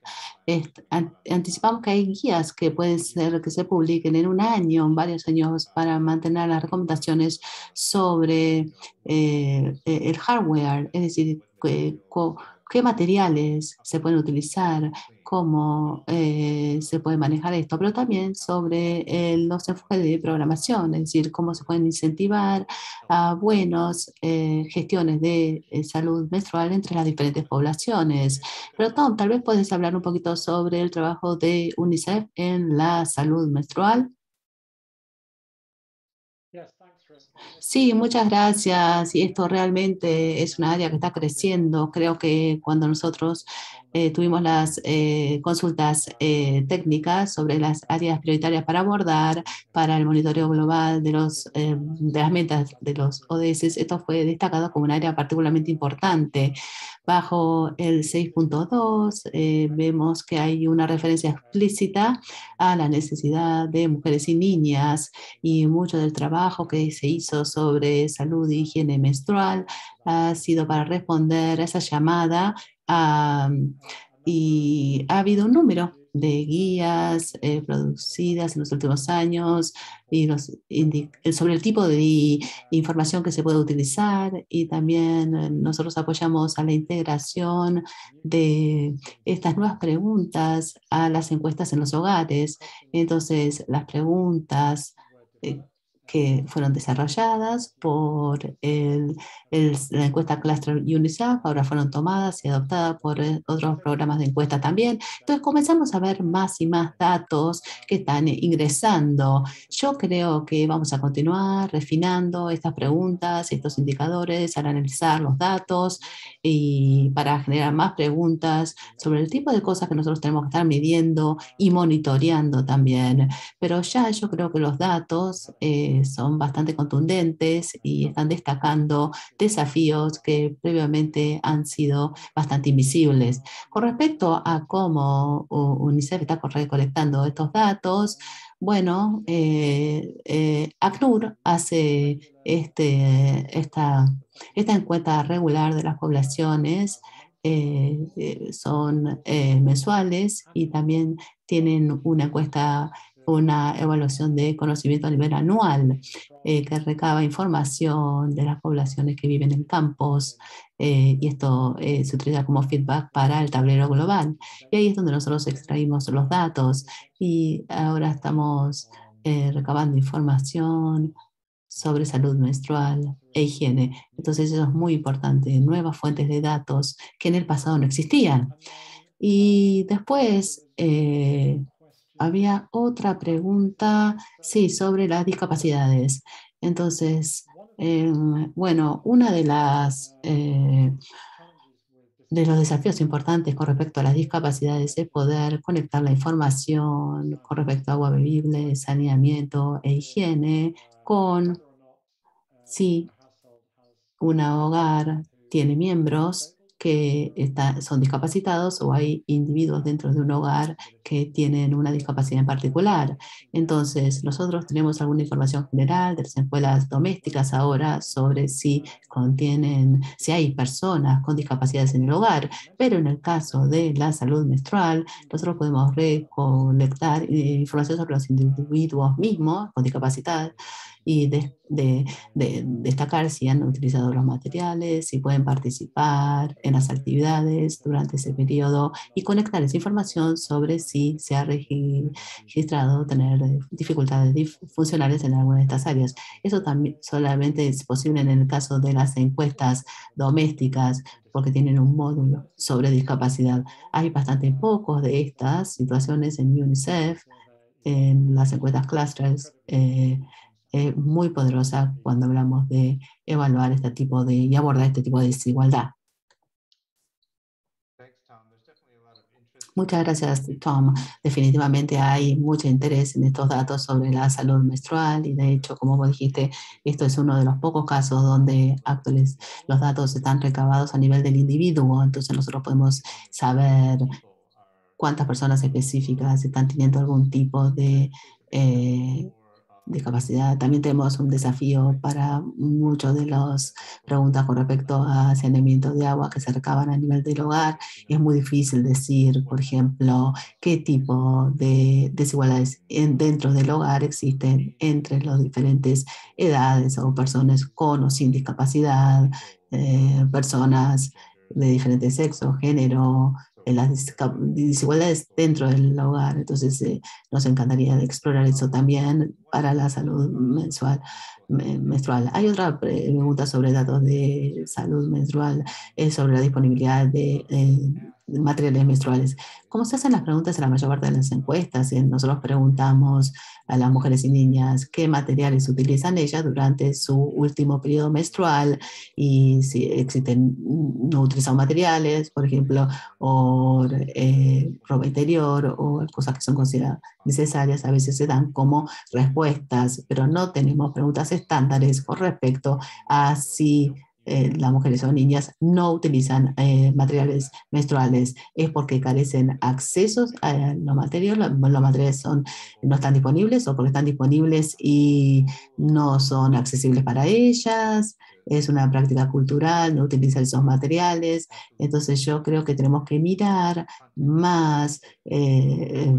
anticipamos que hay guías que pueden ser que se publiquen en un año, en varios años, para mantener las recomendaciones sobre eh, e, el hardware, es decir, qué materiales se pueden utilizar, cómo eh, se puede manejar esto, pero también sobre los enfoques de programación, es decir, cómo se pueden incentivar a buenas eh, gestiones de eh, salud menstrual entre las diferentes poblaciones. Pero Tom, tal vez puedes hablar un poquito sobre el trabajo de UNICEF en la salud menstrual. Sí, muchas gracias. Y esto realmente es un área que está creciendo. Creo que cuando nosotros eh, tuvimos las eh, consultas eh, técnicas sobre las áreas prioritarias para abordar, para el monitoreo global de, los, de las metas de los ODS. Esto fue destacado como un área particularmente importante. Bajo el 6.2 vemos que hay una referencia explícita a la necesidad de mujeres y niñas y mucho del trabajo que se hizo sobre salud y higiene menstrual ha sido para responder a esa llamada y ha habido un número de guías eh, producidas en los últimos años y sobre el tipo de información que se puede utilizar y también eh, nosotros apoyamos a la integración de estas nuevas preguntas a las encuestas en los hogares. Entonces, las preguntas eh, que fueron desarrolladas por el, la encuesta Cluster UNICEF, ahora fueron tomadas y adoptadas por eh, otros programas de encuesta también. Entonces comenzamos a ver más y más datos que están ingresando. Yo creo que vamos a continuar refinando estas preguntas, estos indicadores, al analizar los datos y para generar más preguntas sobre el tipo de cosas que nosotros tenemos que estar midiendo y monitoreando también. Pero ya yo creo que los datos... Eh, son bastante contundentes y están destacando desafíos que previamente han sido bastante invisibles. Con respecto a cómo UNICEF está recolectando estos datos, bueno, eh, eh, ACNUR hace este, esta, encuesta regular de las poblaciones. Eh, son mensuales y también tienen una encuesta una evaluación de conocimiento a nivel anual eh, que recaba información de las poblaciones que viven en campos eh, y esto eh, se utiliza como feedback para el tablero global. Y ahí es donde nosotros extraímos los datos y ahora estamos recabando información sobre salud menstrual e higiene. Entonces eso es muy importante, nuevas fuentes de datos que en el pasado no existían. Y después había otra pregunta, sí, sobre las discapacidades. Entonces, eh, bueno, una de las eh, de los desafíos importantes con respecto a las discapacidades es poder conectar la información con respecto a agua bebible, saneamiento e higiene con si sí, un hogar tiene miembros que son discapacitados o hay individuos dentro de un hogar que tienen una discapacidad en particular. Entonces, nosotros tenemos alguna información general de las escuelas domésticas ahora sobre si contienen, si hay personas con discapacidades en el hogar, pero en el caso de la salud menstrual, nosotros podemos recolectar eh, información sobre los individuos mismos con discapacidad y de, destacar si han utilizado los materiales, si pueden participar en las actividades durante ese periodo y conectar esa información sobre si se ha registrado tener dificultades funcionales en alguna de estas áreas. Eso también solamente es posible en el caso de las encuestas domésticas porque tienen un módulo sobre discapacidad. Hay bastante pocos de estas situaciones en UNICEF, en las encuestas clusters. Eh, muy poderosa cuando hablamos de evaluar este tipo de y abordar este tipo de desigualdad. Muchas gracias, Tom. Definitivamente hay mucho interés en estos datos sobre la salud menstrual y de hecho, como vos dijiste, esto es uno de los pocos casos donde actuales, los datos están recabados a nivel del individuo, entonces nosotros podemos saber cuántas personas específicas están teniendo algún tipo de eh, también tenemos un desafío para muchas de las preguntas con respecto a saneamiento de agua que se recaban a nivel del hogar. Es muy difícil decir, por ejemplo, qué tipo de desigualdades dentro del hogar existen entre las diferentes edades o personas con o sin discapacidad, eh, personas de diferentes sexos, género, las desigualdades dentro del hogar. Entonces, eh, nos encantaría explorar eso también para la salud mensual. menstrual. Hay otra pregunta sobre datos de salud menstrual, es eh, sobre la disponibilidad de eh, materiales menstruales. Como se hacen las preguntas en la mayor parte de las encuestas, eh, nosotros preguntamos a las mujeres y niñas qué materiales utilizan ellas durante su último periodo menstrual y si existen no utilizan materiales, por ejemplo, o eh, ropa interior o cosas que son consideradas necesarias, a veces se dan como respuestas, pero no tenemos preguntas estándares con respecto a si eh, las mujeres o niñas no utilizan eh, materiales menstruales es porque carecen accesos a los materiales, los materiales son, no están disponibles o porque están disponibles y no son accesibles para ellas, es una práctica cultural no utilizar esos materiales, entonces yo creo que tenemos que mirar más. Eh,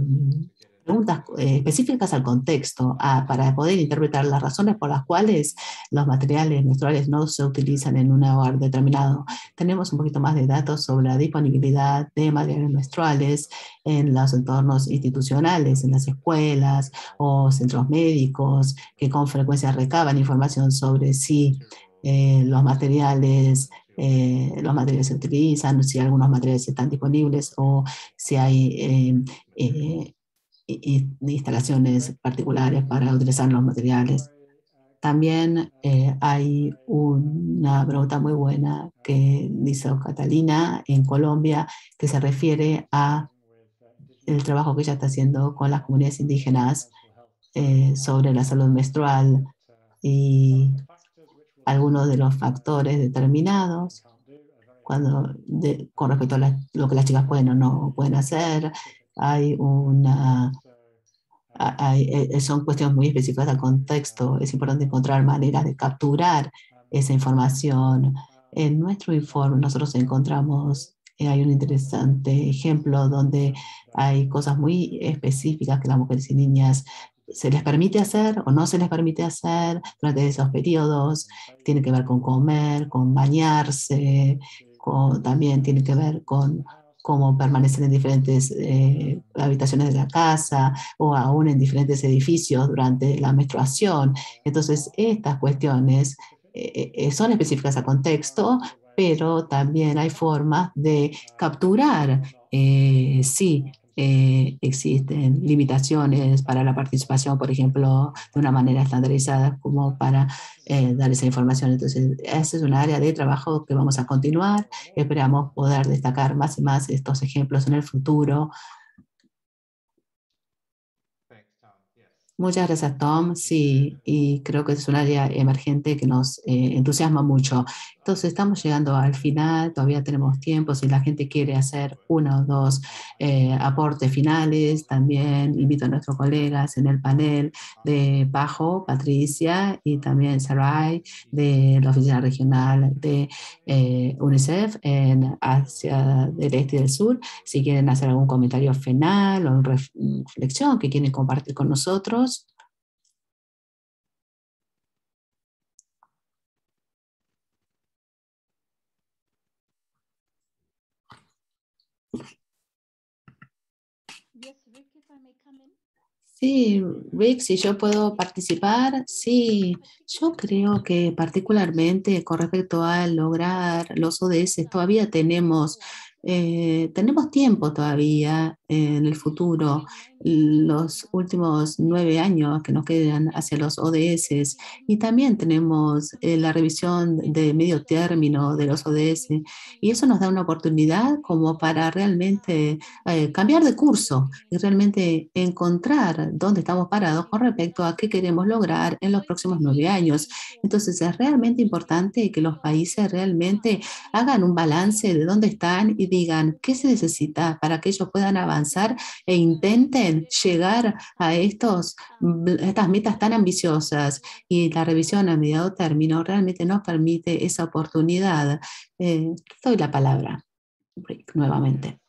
preguntas eh, específicas al contexto ah, para poder interpretar las razones por las cuales los materiales menstruales no se utilizan en un hogar determinado. Tenemos un poquito más de datos sobre la disponibilidad de materiales menstruales en los entornos institucionales, en las escuelas o centros médicos que con frecuencia recaban información sobre si eh, los materiales eh, los materiales se utilizan, si algunos materiales están disponibles o si hay eh, instalaciones particulares para utilizar los materiales. También eh, hay una pregunta muy buena que dice Catalina en Colombia que se refiere a el trabajo que ella está haciendo con las comunidades indígenas eh, sobre la salud menstrual y algunos de los factores determinados cuando con respecto a lo que las chicas pueden o no pueden hacer, hay una ah, hay, eh, son cuestiones muy específicas al contexto. Ah, es importante encontrar maneras de capturar ah, esa información. En nuestro informe nosotros encontramos, eh, hay un interesante ejemplo donde hay cosas muy específicas que las mujeres y niñas se les permite hacer o no se les permite hacer durante esos periodos. Tiene que ver con comer, con bañarse, también tiene que ver con como permanecer en diferentes eh, habitaciones de la casa o aún en diferentes edificios durante la menstruación. Entonces, estas cuestiones eh, eh, son específicas a contexto, pero también hay formas de capturar, sí, eh, existen limitaciones para la participación, por ejemplo, de una manera estandarizada como para eh, dar esa información. Entonces, ese es un área de trabajo que vamos a continuar. Esperamos poder destacar más y más estos ejemplos en el futuro. Muchas gracias, Tom. Sí, y creo que es un área emergente que nos eh, entusiasma mucho entonces estamos llegando al final, todavía tenemos tiempo, si la gente quiere hacer uno o dos eh, aportes finales, también invito a nuestros colegas en el panel de Pajo, Patricia y también Sarai de la Oficina Regional de eh, UNICEF en Asia del Este y del Sur, si quieren hacer algún comentario final o mm, reflexión que quieren compartir con nosotros. Sí, Rick, si yo puedo participar, sí, yo creo que particularmente con respecto a lograr los ODS, todavía tenemos, eh, tenemos tiempo todavía en el futuro, los últimos nueve años que nos quedan hacia los ODS. Y también tenemos eh, la revisión de medio término de los ODS. Y eso nos da una oportunidad como para realmente eh, cambiar de curso y realmente encontrar dónde estamos parados con respecto a qué queremos lograr en los próximos nueve años. Entonces es realmente importante que los países realmente hagan un balance de dónde están y digan qué se necesita para que ellos puedan avanzar e intenten llegar a estos, estas metas tan ambiciosas. Y la revisión a mediado término realmente nos permite esa oportunidad. Eh, doy la palabra, nuevamente.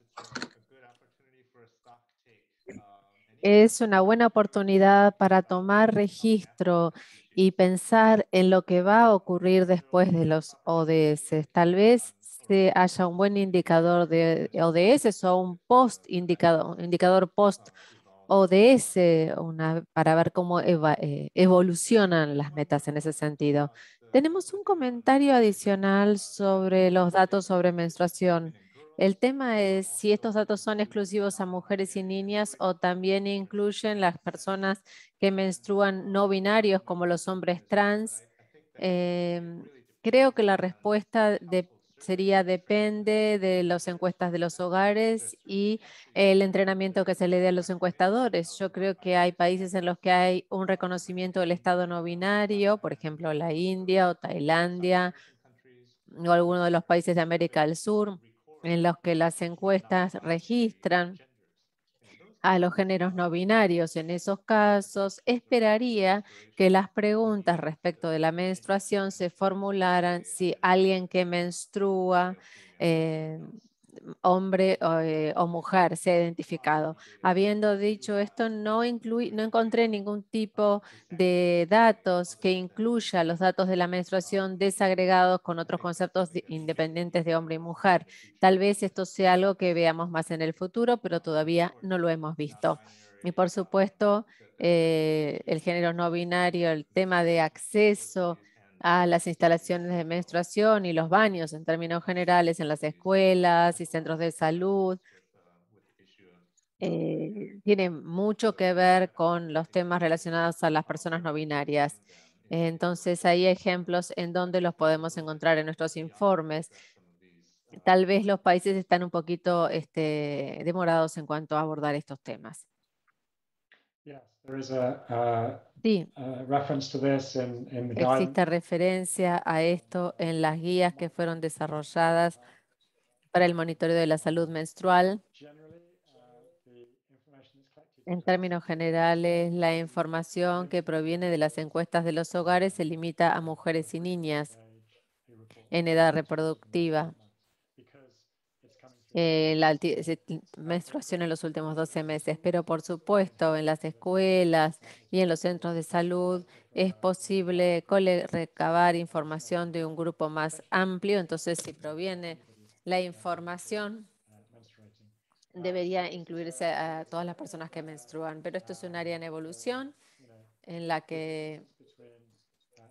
Es una buena oportunidad para tomar registro y pensar en lo que va a ocurrir después de los ODS. Tal vez haya un buen indicador de ODS o un post indicador, indicador post ODS una, para ver cómo eh, evolucionan las metas en ese sentido. Tenemos un comentario adicional sobre los datos sobre menstruación. El tema es si estos datos son exclusivos a mujeres y niñas o también incluyen las personas que menstruan no binarios como los hombres trans. Eh, creo que la respuesta de, sería depende de las encuestas de los hogares y el entrenamiento que se le dé a los encuestadores. Yo creo que hay países en los que hay un reconocimiento del Estado no binario, por ejemplo, la India o Tailandia o alguno de los países de América del Sur, en los que las encuestas registran a los géneros no binarios. En esos casos, esperaría que las preguntas respecto de la menstruación se formularan si alguien que menstrua eh, hombre eh, o, mujer se ha identificado. Habiendo dicho esto, no, incluí, no encontré ningún tipo de datos que incluya los datos de la menstruación desagregados con otros conceptos independientes de hombre y mujer. Tal vez esto sea algo que veamos más en el futuro, pero todavía no lo hemos visto. Y por supuesto, eh, el género no binario, el tema de acceso a las instalaciones de menstruación y los baños en términos generales en las escuelas y centros de salud. Eh, tiene mucho que ver con los temas relacionados a las personas no binarias. Entonces, hay ejemplos en donde los podemos encontrar en nuestros informes. Tal vez los países están un poquito este, demorados en cuanto a abordar estos temas. Sí. Existe referencia a esto en las guías que fueron desarrolladas para el monitoreo de la salud menstrual. Uh, en términos generales, la información que proviene de las encuestas de los hogares se limita a mujeres y niñas en edad reproductiva. Eh, la eh, menstruación en los últimos 12 meses, pero por supuesto en las escuelas y en los centros de salud es posible recabar información de un grupo más amplio, entonces si proviene la información debería incluirse a todas las personas que menstruan, pero esto es un área en evolución en la que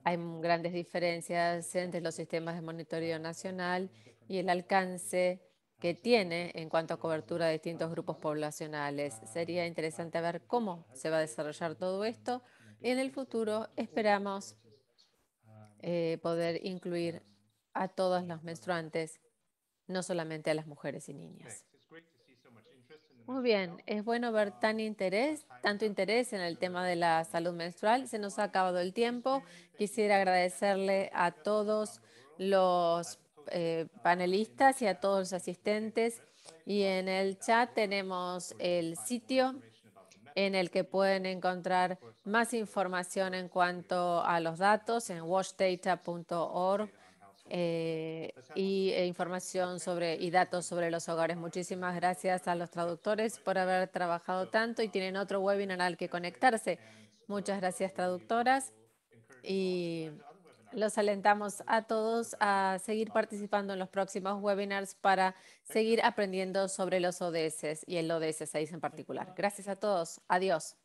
hay grandes diferencias entre los sistemas de monitoreo nacional y el alcance que tiene en cuanto a cobertura de distintos grupos poblacionales. Sería interesante ver cómo se va a desarrollar todo esto en el futuro esperamos eh, poder incluir a todas las menstruantes, no solamente a las mujeres y niñas. Muy bien, es bueno ver tan interés, tanto interés en el tema de la salud menstrual. Se nos ha acabado el tiempo. Quisiera agradecerle a todos los eh, panelistas y a todos los asistentes. Y en el chat tenemos el sitio en el que pueden encontrar más información en cuanto a los datos en watchdata.org eh, y e información sobre y datos sobre los hogares. Muchísimas gracias a los traductores por haber trabajado tanto y tienen otro webinar al que conectarse. Muchas gracias, traductoras. Y los alentamos a todos a seguir participando en los próximos webinars para seguir aprendiendo sobre los ODS y el ODS 6 en particular. Gracias a todos. Adiós.